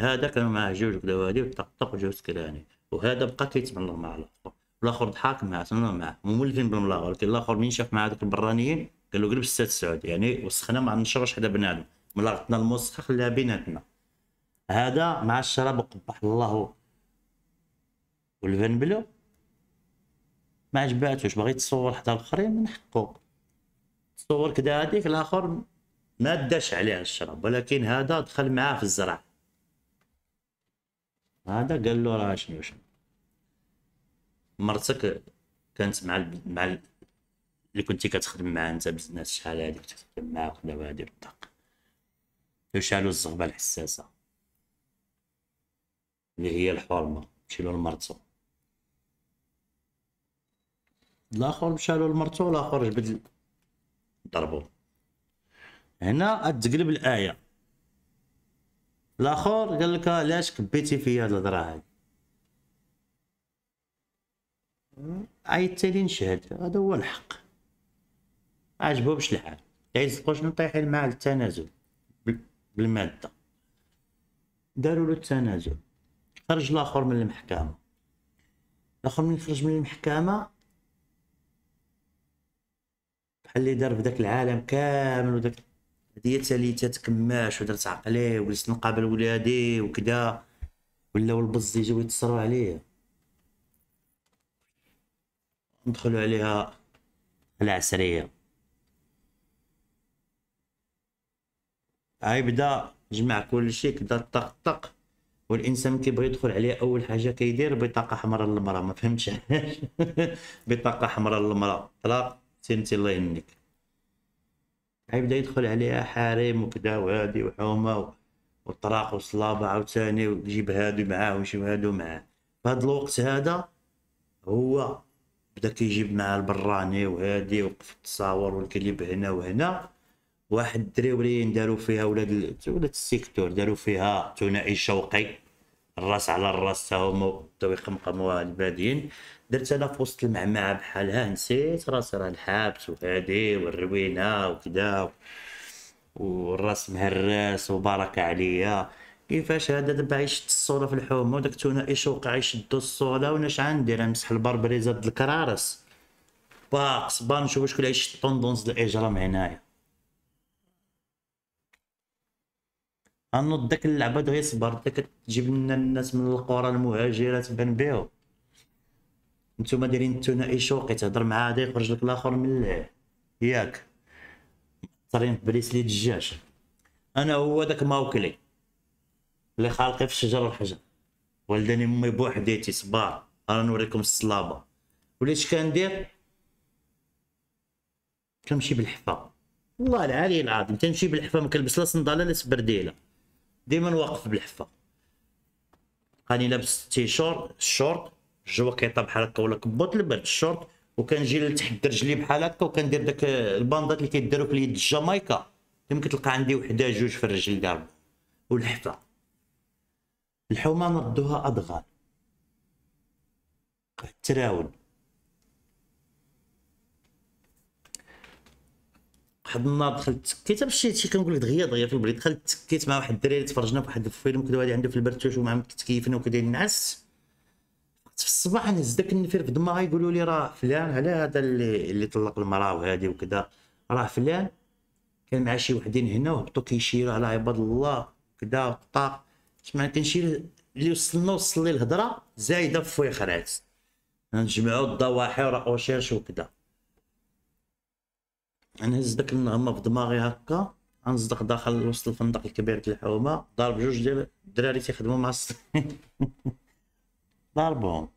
هذا كان معاه جوج قلاوادي وطقطق جوج سكراني وهذا بقى كيتمنظر مع الاخر الاخر ضحك معاه تمنظر معاه مولفين بالملاغ ولكن الاخر من شاف مع هذوك البرانيين قال له قلب الساد سعود يعني وسخنا ما نشربش حدا بنادم ملاغتنا الموسخه خلاها بيناتنا هذا مع الشراب قبح الله والفن بلو ما عجباتوش باغي تصور حدا الاخرين من حقوق تصور كدا هذيك الاخر ما داش عليه الشراب ولكن هذا دخل معاه في الزرع هذا قال له راه شنو شنو مرتك كانت مع الب... مع ال... اللي كنتي كتخدم معاه انت بزناس شحال هادي كنت كتخدم معاه وخدام هادي بالدق شالو الزغبه الحساسه اللي هي الحرمه مشيلو لمرتو الاخر مشالو لمرتو والاخر جبد ضربو هنا تقلب الايه الاخر قال لك علاش كبيتي في هاد الهضره هادي عيط تالي نشهد هذا هو الحق عجبو باش الحال يعني تبقاوش نطيحين مع التنازل بالماده داروا له التنازل خرج الاخر من المحكمه الاخر من خرج من المحكمه بحال اللي دار في داك العالم كامل وداك هذه تاليتا تتكماش ودرت عقلي وجلست نقابل ولادي وكدا ولاو البز يجيو يتصرو عليا ندخلوا عليها العسريه هاي بدا جمع كل شيء كدا طق طق والانسان بغي يدخل عليه اول حاجه كيدير بطاقه حمراء للمراه ما فهمتش علاش [LAUGHS] بطاقه حمراء للمراه طلاق سنتي الله يهنيك يبدا يدخل عليها حريم وكذا وهادي وحومه والطراق والصلابه عاوتاني ويجيب هادو معاه ويجيب هادو معاه فهاد الوقت هذا هو بدا كيجيب معاه البراني وهادي وقف التصاور والكليب هنا وهنا واحد الدريولين داروا فيها ولاد ولاد السيكتور داروا فيها ثنائي شوقي الراس على الراس تا هما بداو يقمقموها البادين درت انا في وسط المعمعه بحال ها نسيت راسي راه الحبس وهادي والروينه وكدا والراس مهراس وبركه عليا كيفاش هذا دابا عيشت الصوله في الحومه وداك الثنائي وقع يشدو الصوله وانا اش غندير نمسح البربريزه د الكرارس باقص با نشوف شكون يشد طوندونس الاجرام هنايا انو داك اللعبه العباد صبر انت كتجيب لنا الناس من القرى المهاجره تبان بيهم نتوما دايرين الثنائي شوقي تهضر مع هذا يخرج لك الاخر من له ياك طرين بليس لي دجاج انا هو داك ماوكلي اللي خالقي في الشجر والحجر والداني امي بوحديتي صبار انا نوريكم الصلابه وليت كندير كنمشي بالحفه والله العالي العظيم تنمشي بالحفه ما كنلبس لا صنداله لا سبرديله ديما واقف بالحفه راني لابس التيشورت الشورت الجو كيطيب بحال هكا ولا كبوط البرد الشورت وكنجي لتحت رجلي بحال هكا وكندير داك الباندات اللي كيديروا في اليد الجامايكا يمكن تلقى عندي وحده جوج في الرجل كامل والحفه الحومه نردوها ادغال التراون واحد النهار دخلت تكيت باش شي كنقول لك دغيا دغيا في البريد دخلت تكيت مع واحد الدراري تفرجنا في واحد الفيلم كذا واحد عنده في البرتوش ومعهم كيفنا وكذا النعاس في الصباح نهز داك النفير في دماغي يقولوا لي راه فلان على هذا اللي اللي طلق المراه وهذه وكذا راه فلان كان مع شي وحدين هنا وهبطوا كيشيروا على عباد الله كذا طاق سمعنا كنشير اللي وصلنا وصل لي الهضره زايده في فويخرات نجمعوا الضواحي وراه وشيرش وكذا نهز داك النغمه في دماغي هكا غنصدق داخل وسط الفندق الكبير ديال الحومه ضارب جوج ديال الدراري تيخدموا مع الص [LAUGHS] ضاربهم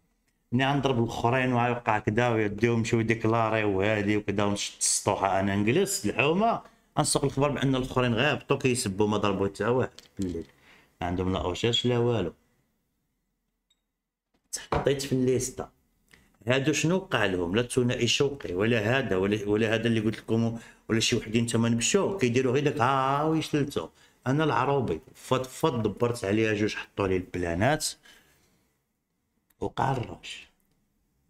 ملي غنضرب الاخرين وغيوقع كدا ويديهم يمشيو ديكلاري وهادي وكدا ونشد السطوحه انا نجلس الحومه غنسوق الخبر بان الاخرين غيبطو كيسبوا ما ضربوا حتى واحد في الليل ما عندهم لا اوشاش لا والو تحطيت في الليسته هادو شنو وقع لهم لا الثنائي الشوقي ولا هذا ولا, ولا هذا اللي قلت لكم ولا شي وحدين تما نمشوا كيديروا غير داك ها آه، ويشلتوا انا العروبي فض فض دبرت عليها جوج حطوا لي البلانات وقع الرش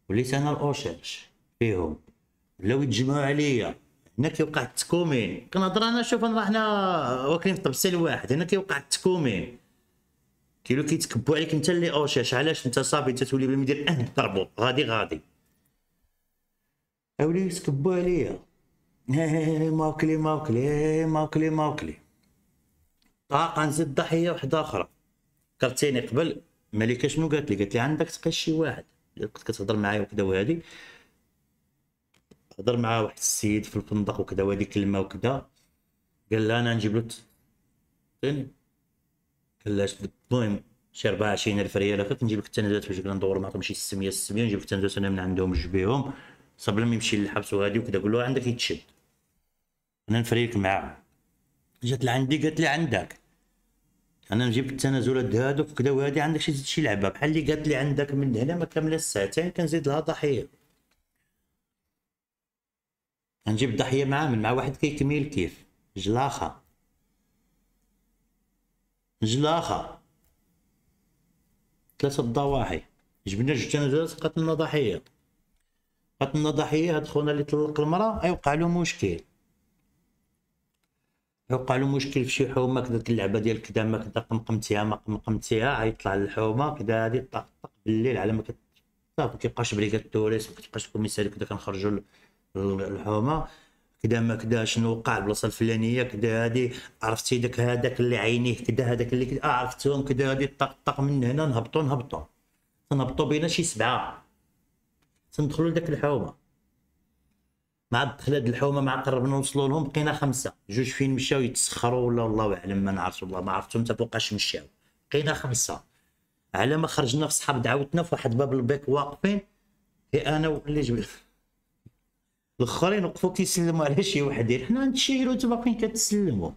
وليت انا الاوشيرش فيهم ولاو يتجمعوا عليا هنا كيوقع التكومين كنهضر انا شوف انا حنا واكلين في طبسيل واحد هنا كيوقع التكومين كيلو كيتكبوا عليك انت اللي اوشاش علاش انت صافي انت تولي بهم يدير اه تربو غادي غادي اولي يتكبوا عليا ماكلي ماكلي ماكلي ماكلي طاقة نزيد ضحية وحدة أخرى كرتيني قبل مليكة شنو قالت لي قالت لي عندك تقي شي واحد كنت كتهضر معايا وكذا وهادي هضر معاه واحد السيد في الفندق وكذا وهادي كلمة وكذا قال لها أنا نجيب له قال لها المهم شي 24 الف ريال هكا كنجيب لك التندات باش ندور معكم شي 600 600 نجيب التندات انا من عندهم نجيب بهم قبل ما يمشي للحبس وهادي وكذا قول له عندك يتشد انا نفريك معاه جات لعندي قالت لي عندك انا نجيب التنازلات هادوك وكذا وهادي عندك شي شي لعبه بحال اللي قالت لي عندك من هنا ما كامله ساعتين كنزيد لها ضحيه نجيب الضحيه معاه من مع واحد كيكمل كيف جلاخه جلاخه ثلاثه الضواحي جبنا جوج تنازلات قتلنا ضحيه قتلنا ضحيه هاد خونا اللي طلق المراه يوقع له مشكل يوقع له مشكل في شي حومه ديك اللعبه ديال كدا ما كدا قمقمتيها ما قمقمتيها عيطلع للحومه كدا هادي طق طق بالليل على ما صافي كيبقاش بريكاد التوريس ما كتبقاش الكوميساري كذا كنخرجوا للحومه كدا ما كدا شنو وقع البلاصه الفلانيه كدا هادي عرفتي داك هذاك اللي عينيه كدا هذاك اللي كدا عرفتهم كدا هادي طق طق من هنا نهبطوا نهبطوا تنهبطوا بينا شي سبعه تندخلوا لداك الحومه مع الدخل هاد الحومه مع قربنا نوصلوا لهم بقينا خمسه جوج فين مشاو يتسخروا ولا الله اعلم ما نعرفش والله ما عرفتهم حتى فوقاش مشاو بقينا خمسه على ما خرجنا في صحاب دعوتنا في واحد باب البيك واقفين هي انا واللي جبت الاخرين وقفوا كيسلموا على شي وحدين حنا نتشيروا انتم باقيين كتسلموا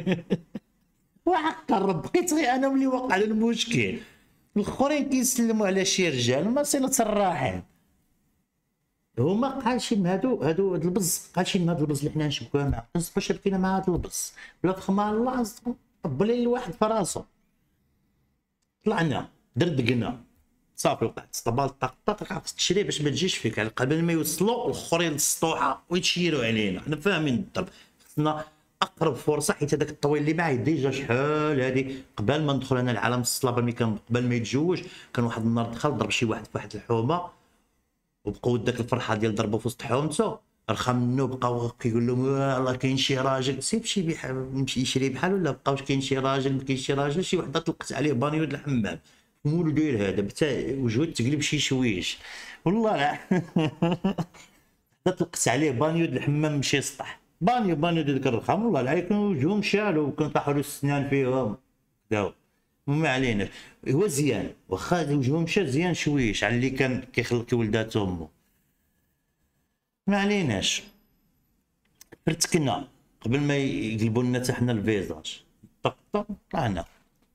[LAUGHS] وحق الرب بقيت غير انا ملي وقع المشكل الاخرين كيسلموا على شي رجال ما صله الراحم هما قال شي هادو هادو هاد البز قال شي هاد البز اللي حنا نشبكوها مع ما شبكينا بكينا مع هاد البز بلا فخمار الله عز وجل الواحد فراسو طلعنا دردقنا صافي وقعت طبال طق طق خاصك تشري باش ما تجيش فيك على يعني قبل ما يوصلوا الاخرين للسطوحه ويتشيروا علينا حنا فاهمين الضرب خصنا اقرب فرصه حيت هذاك الطويل اللي معايا ديجا شحال هادي قبل ما ندخل انا العالم الصلابه ملي كان قبل ما يتزوج كان واحد النهار دخل ضرب شي واحد في واحد الحومه وبقوة داك الفرحه ديال ضربه في وسط حومته رخا منو بقاو كيقول لهم الله كاين شي راجل سيب شي يمشي يشري بحال ولا بقاو كاين شي راجل ما كاينش شي راجل شي وحده طلقت عليه بانيو د الحمام مول دير هذا بتا وجهه تقلب شي شويش والله لا طلقت [LAUGHS] عليه بانيو الحمام مشي سطح بانيو بانيو ديك الرخام والله لا يكون وجههم شالو وكان طاحوا السنان فيهم داو ما علينا هو زيان واخا وجهه مشى زيان شويش على اللي كان كيخلق ولدات امه ما عليناش ارتكنا قبل ما يقلبوا لنا حنا الفيزاج طق طق طلعنا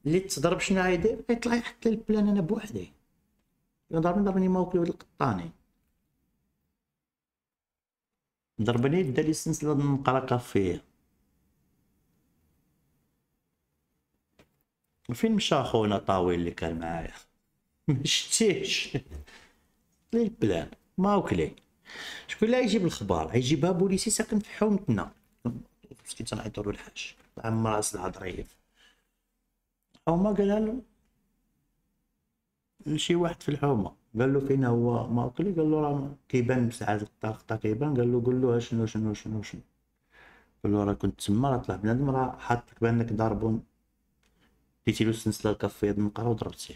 اللي تضرب شنو غيدير غيطلع يحط لي البلان انا بوحدي ضربني ضربني موكلي ولد القطاني ضربني دا لي سلسله نقرا كافيه فين مشى خونا طاويل اللي كان معايا [LAUGHS] مشتيش لي البلان ما وكلي شكون اللي غيجيب الخبار غيجيبها بوليسي ساكن في حومتنا كنت تنعيطو له الحاج عم راس الهضريه الحومه قال له لشي واحد في الحومه قال له فين هو ماكلي قال له راه كيبان بساعات الطرقطه كيبان قال له قول له شنو شنو شنو شنو قال له راه كنت تما راه طلع بنادم راه حاطك بانك لك ضربو ديتي له السنسله الكافية من يد وضربتيه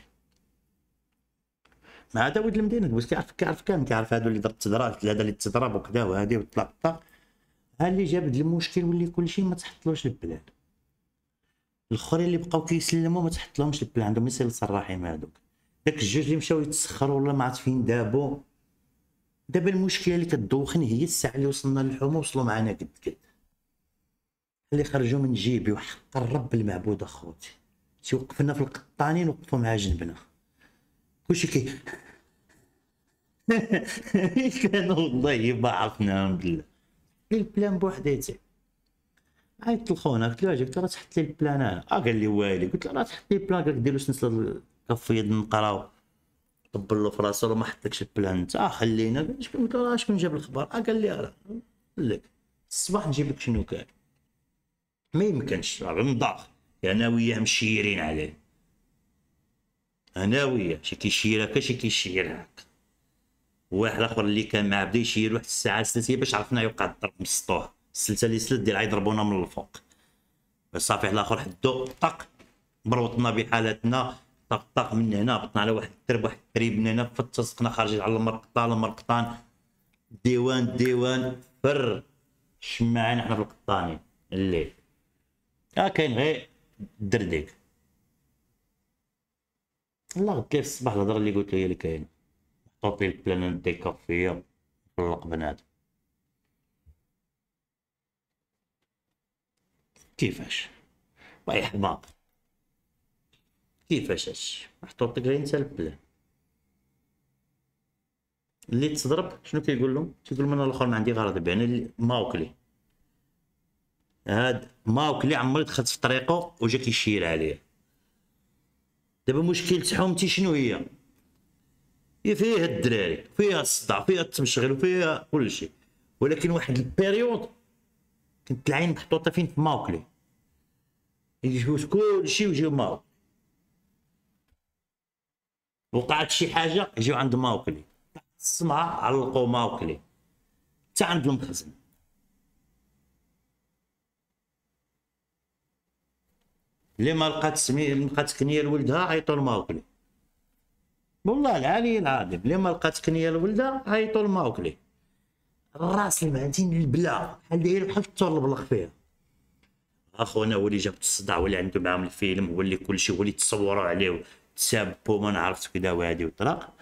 مع هذا ولد المدينه بس كيعرف كيعرف كان كيعرف هادو اللي ضربت تضرب هذا اللي تضرب وكذا وهادي وطلع بطا ها اللي جاب المشكل واللي كلشي ما تحطلوش البلاد الاخرين اللي بقاو كيسلموا ما لهمش البلا عندهم يصير الرحيم هادوك داك الجوج اللي مشاو يتسخروا ولا ما عرفت فين دابو دابا المشكله اللي كتدوخني هي الساعه اللي وصلنا للحومه وصلوا معنا قد قد اللي خرجوا من جيبي وحق الرب المعبود اخوتي توقفنا في القطانين وقفوا مع جنبنا كلشي كي [LAUGHS] كانوا والله ما عرفناهم بالله البلان بوحده يتعب عيطت لخونا قلت له اجي راه تحط لي البلان انا اه قال لي والي قلت له راه تحط لي البلان قال لك ديرو سنسل كفيض نقراو طبل له في راسو راه ما حطلكش البلان انت اه خلينا قلت له راه شكون جاب الخبر اه قال لي راه لك الصباح نجيب لك شنو كان ما يمكنش راه مضاغ انا وياه مشيرين عليه انا وياه شي كيشيرك شي كيشيرك واحد اخر اللي كان معاه بدا يشير واحد الساعه ثلاثه باش عرفنا يوقع الضرب مسطوح السلسله ديالها يضربونا من الفوق صافي على الاخر حدو طق مروطنا بحالتنا طق طق من هنا بطنا على واحد الدرب واحد التريب من هنا فتسقنا خارجين على المرقطه المرقطان ديوان ديوان فر شمعنا حنا في القطانين الليل اه كاين غير الدرديك الله غد في الصباح الهضره اللي قلت لي اللي كاين طوبي لي ديكور فيا طلق بنادم كيفاش واي حماق كيفاش هادشي محطوط غير انت البلان اللي تضرب شنو كيقول لهم تيقول من الاخر ما عندي غرض به انا ماوكلي هاد ماوكلي عمري دخلت في طريقه وجا كيشير عليه دابا مشكلة حومتي شنو هي هي فيها الدراري فيها الصداع فيها التمشغل وفيها كلشي ولكن واحد البيريود كنت العين محطوطه فين في ماوكلي يجيو كل شيء ويجيو ماوكلي وقعت شي حاجه يجيو عند ماوكلي السمعه علقوا ماوكلي حتى عند المخزن لي ما لقات سمي لقات كنيه لولدها عيطوا لماوكلي والله العلي العظيم لي ما لقات كنيه لولدها عيطوا لماوكلي الراس المهنتين البلا بحال داير بحال الثور البلق فيها اخونا هو اللي جاب الصداع هو اللي عنده معاهم الفيلم هو اللي كلشي هو اللي تصوروا عليه تسابوا ما عرفت كذا وهادي وطلاق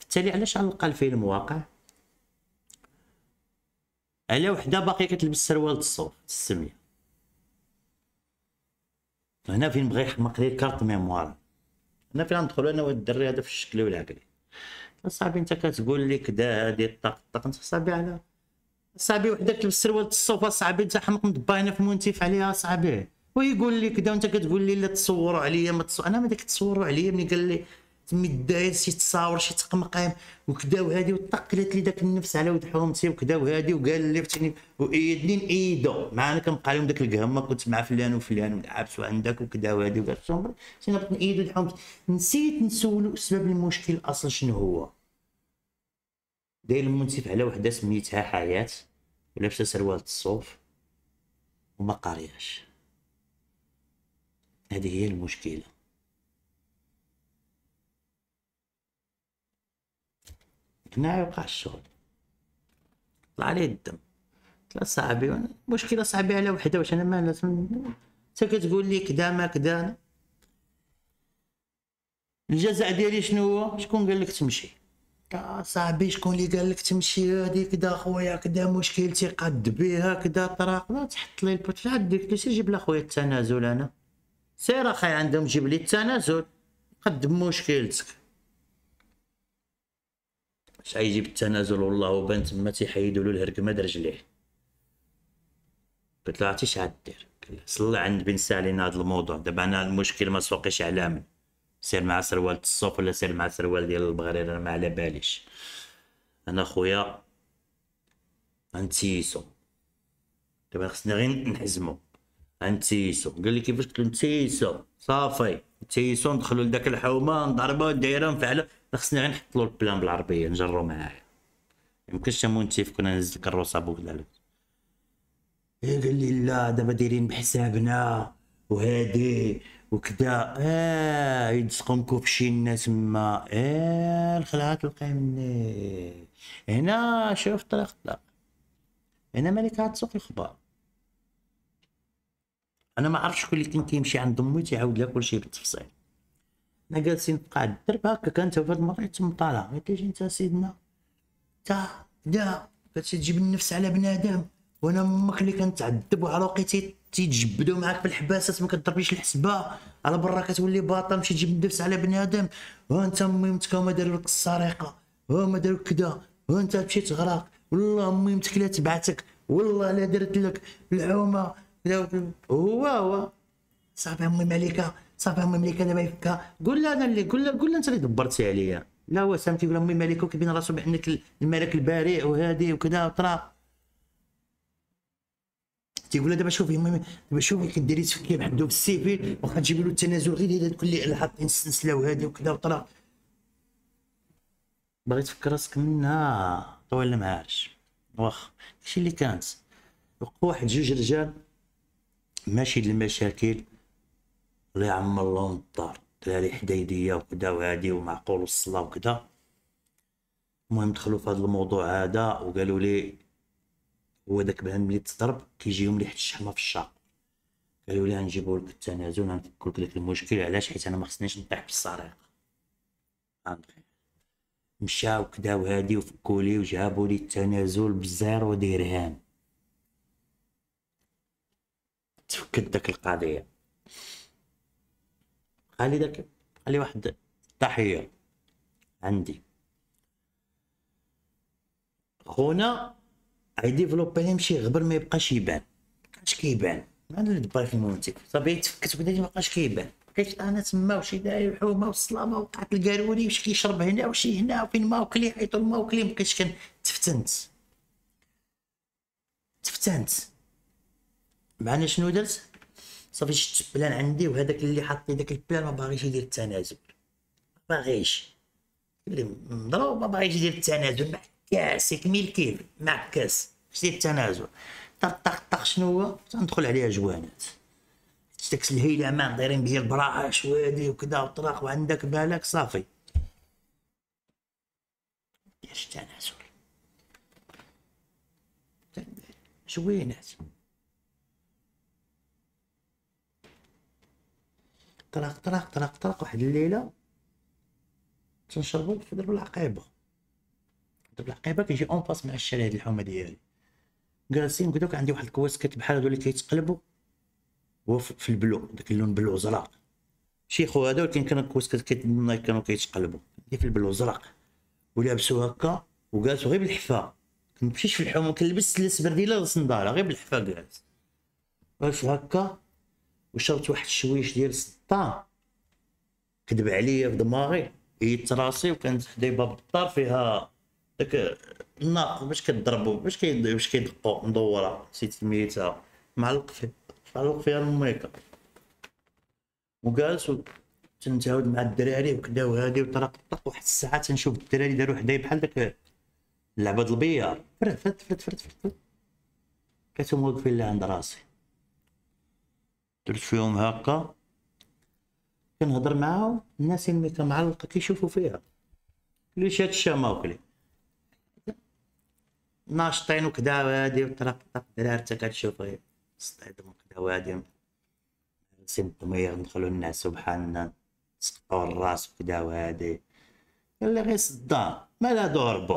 بالتالي علاش غنلقى الفيلم واقع على وحده باقي كتلبس سروال الصوف السميه هنا فين بغى يحمق لي كارت ميموار هنا فين ندخلوا انا والدري هذا في الشكل والعقل صاحبي انت كتقول لي كدا هادي طق طق انت صاحبي علاه صاحبي وحده تلبس سروال الصوفه صاحبي انت حمق مدباينه في منتف عليها صاحبي ويقول لي كذا وانت كتقول لي لا تصوروا عليا ما تصور انا ما داك تصوروا عليا ملي قال لي تمي داير شي تصاور شي تقمقيم وكدا وهادي وطقلت لي داك النفس على ود حومتي وكدا وهادي وقال لي فتني وايدني نايدو معانا كنبقى لهم داك القهمه كنت مع فلان وفلان ولعبت عندك وكدا وهادي وقال شنو بغيت نايدو الحومت نسيت نسولو سبب المشكل الاصل شنو هو داير المنتف على وحده سميتها حياه الا سروال الصوف وما قارياش هذه هي المشكله هنا يوقع الشغل طلع لي الدم طلع صاحبي المشكله صاحبي على وحده واش انا ما لازم انت كتقول لي كدا ما كدا الجزاء ديالي شنو هو شكون قال لك تمشي صاحبي شكون اللي قال لك تمشي هذيك دا خويا كدا مشكل تيقد بيها كدا طراق تحط لي البوت عاد ديك ليش جيب لاخويا التنازل انا سير اخاي عندهم جيب لي التنازل قدم مشكلتك اش يجيب التنازل والله بان تما تيحيدوا له الهركمه دار رجليه قلت له عرفتي عاد دير صلى عند بن سالين هذا الموضوع دابا انا المشكل ما سوقيش على من سير مع سروال الصوف ولا سير مع سروال ديال البغرير انا ما على باليش انا خويا غنتيسو دابا خصني غير نحزمو غنتيسو قال لي كيفاش قلت انتيسو نتيسو صافي نتيسو ندخلو لداك الحومه نضربو دايره مفعله خصني غير نحطلو البلان بالعربيه نجرو معايا يمكنش مونتيف كنا نهز الكروسه بوك إيه، لا قال لي لا دابا دايرين بحسابنا وهادي وكدا اه يدسقونكو كوبشي الناس تما اه الخلعه تلقاي مني هنا شوف طريق الطلاق هنا ملك تسوق الخبار انا ما عرفتش شكون اللي كان كيمشي عند امي تيعاود لها كلشي بالتفصيل انا جالسين في الدرب هكا كانت في هاد المره تم طالع قالت لي انت سيدنا تا دا كتجيب النفس على بنادم وانا امك اللي كنتعذب وعروقي تيتجبدوا معاك في الحباسات ما كضربيش الحسبه على برا كتولي باطل مشي تجيب النفس على بنادم ها انت ميمتك ما لك السرقه ها ما داروك كذا ها انت مشيت والله ميمتك لا تبعتك والله لا درت لك العومه هو هو صافي امي مليكه صافي امي مليكه دابا يفكا قول لها انا اللي قول لها قول لها انت اللي دبرتي عليا لا هو سامتي يقول امي مليكه كيبين راسو بانك الملك البريء وهادي وكذا وطرا تيقول دابا شوفي المهم دابا شوفي كديري تفكير بحدو في السي واخا تجيب له التنازل غير ديال هادوك اللي حاطين السلسله وهادي وكذا وطلع باغي تفكر راسك منها طويل معارش واخا داكشي اللي كانت وقفوا واحد جوج رجال ماشي للمشاكل الله يعمر لهم الدار دراري حدايديه وكذا وهادي ومعقول الصلاه وكذا المهم دخلوا في هذا الموضوع هذا وقالوا لي هو داك بان ملي تضرب كيجيهم ريحه الشحمه في الشاق قالوا لي غنجيبو لك التنازل غنفكوا لك المشكل علاش حيت انا ما خصنيش نطيح في السرير مشاو كداو هادي وفكوا لي وجابوا لي التنازل بزيرو درهم تفكت داك القضيه قال داك قال لي واحد الضحيه عندي خونا غيديفلوبي لهم شي غبر ما يبقاش يبان مابقاش كيبان ما اللي دبر في المنتج صافي تفكت ما بقاش كيبان بقيت انا تما وشي داير الحومه والصلامه وقعت الكاروني وشي كيشرب هنا وشي هنا وفين ماوكلي يعيطوا الماوكلي مبقيتش كان تفتنت معنا شنو درت صافي شفت بلان عندي وهذاك اللي حاط لي داك البلان ما باغيش يدير التنازل ما باغيش اللي مضروب ما باغيش يدير التنازل كاسك مع معكاس في التنازل طق طق طق شنو هو تندخل عليها جوانات داك الهيلة ما دايرين به البراش وهادي وكذا وطراق وعندك بالك صافي ديال التنازل زوينات طراق طراق طراق طراق واحد الليلة تنشربو في العقيبة كتب طيب، العقيبه كيجي اون باس مع الشارع ديال الحومه ديالي جالسين قلت لك عندي واحد الكواسكت بحال هادو اللي كيتقلبوا هو في البلو داك اللون بلو زرق شي خو هذا ولكن كانوا الكواسكت كيتمنى كانوا كيتقلبوا عندي في البلو زرق ولابسو هكا وجالسو غير بالحفا كنمشيش في الحومه كنلبس السبرديله ولا الصنداله غير بالحفا جالس واش هكا وشربت واحد الشويش ديال السلطان كذب عليا في دماغي هي راسي وكانت حداي باب الدار فيها داك الناق باش كضربو باش كي باش كيدقو مدوره نسيت سميتها معلق فيه معلق فيها الميكا وجالس تنتهاود مع الدراري وكذا وهادي وطرق طرق واحد الساعه تنشوف الدراري داروا حدايا بحال داك اللعبه د البيار فرد فرد فرد فرد فرد لقيتهم واقفين اللي عند راسي درت فيهم هاكا كنهضر معاهم الناس اللي معلقه كيشوفوا فيها ليش هاد الشماوكلي ناشطين وكدا وهادي وطرق طرق درارتها كتشوف صطيدهم وكدا وهادي سن الضمير ندخلو الناس بحالنا سقطو الراس وكدا وهادي قال لي غير صدام مالا ضربو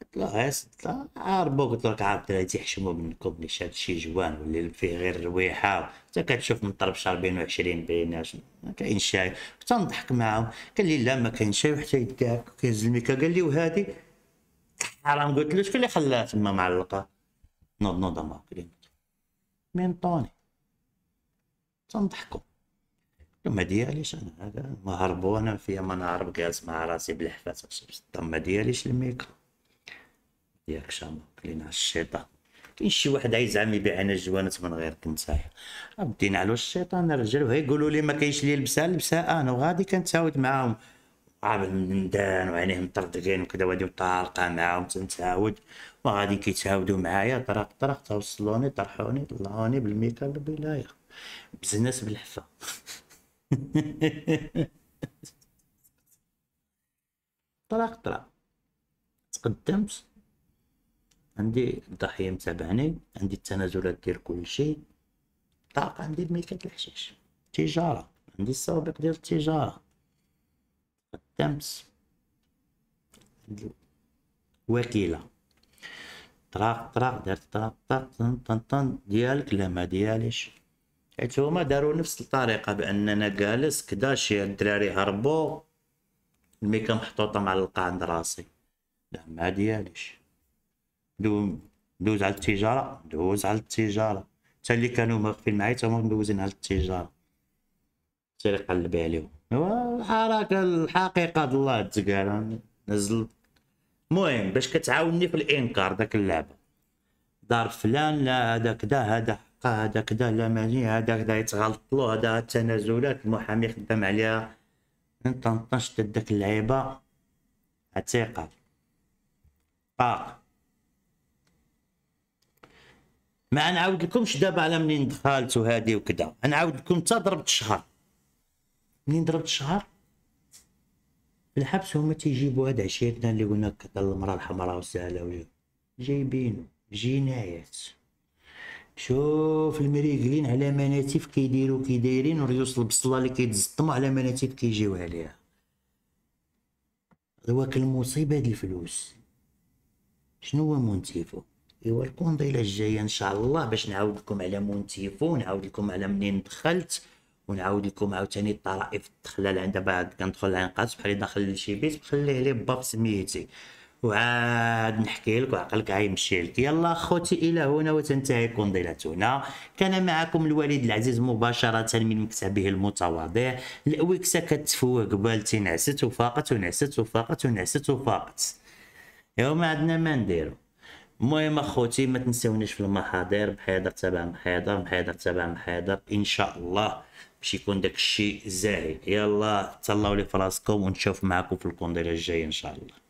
قلت له غير صدام عاربو قلت لك عارف الدراري تيحشمو منكم ليش هادشي جوان واللي فيه غير رويحة حتى كتشوف من طرب شهر بين وعشرين بيناش ما كاين شاي حتى نضحك معاهم قال لي لا ما كاين شاي وحتى يدكاك كيهز الميكا قال لي وهادي حرام قلت له شكون اللي خلاها تما معلقه نوض نوض ما كريمتي مين طوني تنضحكوا ما دياليش انا هذا انا فيا ما نعرف جالس مع راسي بالحفاس الصدام ما دياليش الميكرو ياك شام كلينا الشيطان كاين شي واحد عايز عام يبيع انا الجوانات من غيرك نتايا بدينا على الشيطان الرجال وهي يقولوا لي ما كاينش لي لبسه لبسه انا وغادي كنتعاود معاهم عامل ندان وعينيه مطردقين وكذا وادي مطالقه معاهم تنتاود وغادي كيتعاودوا معايا طرق طرق توصلوني طرحوني طلعوني بالميكا بلاي بزنس بالحفه [LAUGHS] طرق طرق تقدمت عندي الضحيه متابعني عندي التنازلات ديال كلشي طاق عندي الميكات الحشيش تجاره عندي السوابق ديال التجاره تمس وكيلة طراق طراق دارت طراق طراق طن طن طن ديالك لا ما دياليش حيت هما داروا نفس الطريقة بأننا جالس كدا شي الدراري هربوا الميكا محطوطة القاع عند راسي لا ما دياليش دو دوز على التجارة دوز على التجارة حتى اللي كانوا واقفين معايا تا هما مدوزين على التجارة سير قلبي عليهم الحركه الحقيقه الله تقال نزل المهم باش كتعاوني في الانكار داك اللعبه دار فلان لا هذا كدا هذا حقه هذا كدا لا ماني هذا كدا يتغلط له هذا التنازلات المحامي خدام عليها انت نطشت داك اللعيبه عتيقه آه. باق ما نعاود لكمش دابا على منين دخلت وهادي وكدا نعاود لكم تا ضربت الشهر منين ضربت الشهر الحبس هما تيجيبوا هاد عشيرتنا اللي قلنا كتا المرا الحمراء والسهله وجو جايبينو جنايات شوف المريقلين على مناتيف كيديرو كيدايرين وريوس البصله اللي كيتزطمو على مناتيف كيجيو عليها دواك المصيبه هاد الفلوس شنو هو مونتيفو ايوا الكونديله الجايه ان شاء الله باش نعاود لكم على مونتيفو نعاود لكم على منين دخلت ونعاود لكم عاوتاني الطرائف الدخلال عندها بعد كندخل العنقاص بحال داخل لشي بيت نخليه لي با بسميتي وعاد نحكي لك وعقلك غيمشي لك يلا خوتي الى هنا وتنتهي قنضلتنا كان معكم الوالد العزيز مباشره من مكتبه المتواضع الاويكسه كتفوه قبال تنعست وفاقت ونعست وفاقت ونعست وفاقت يوم عندنا ما نديرو المهم اخوتي ما تنساونيش في المحاضر بحيدر تبع محاضر بحيدر تبع محاضر ان شاء الله باش يكون داك الشيء زاهي يلا تهلاو لي فراسكم ونشوف معكم في الكوندير الجاي ان شاء الله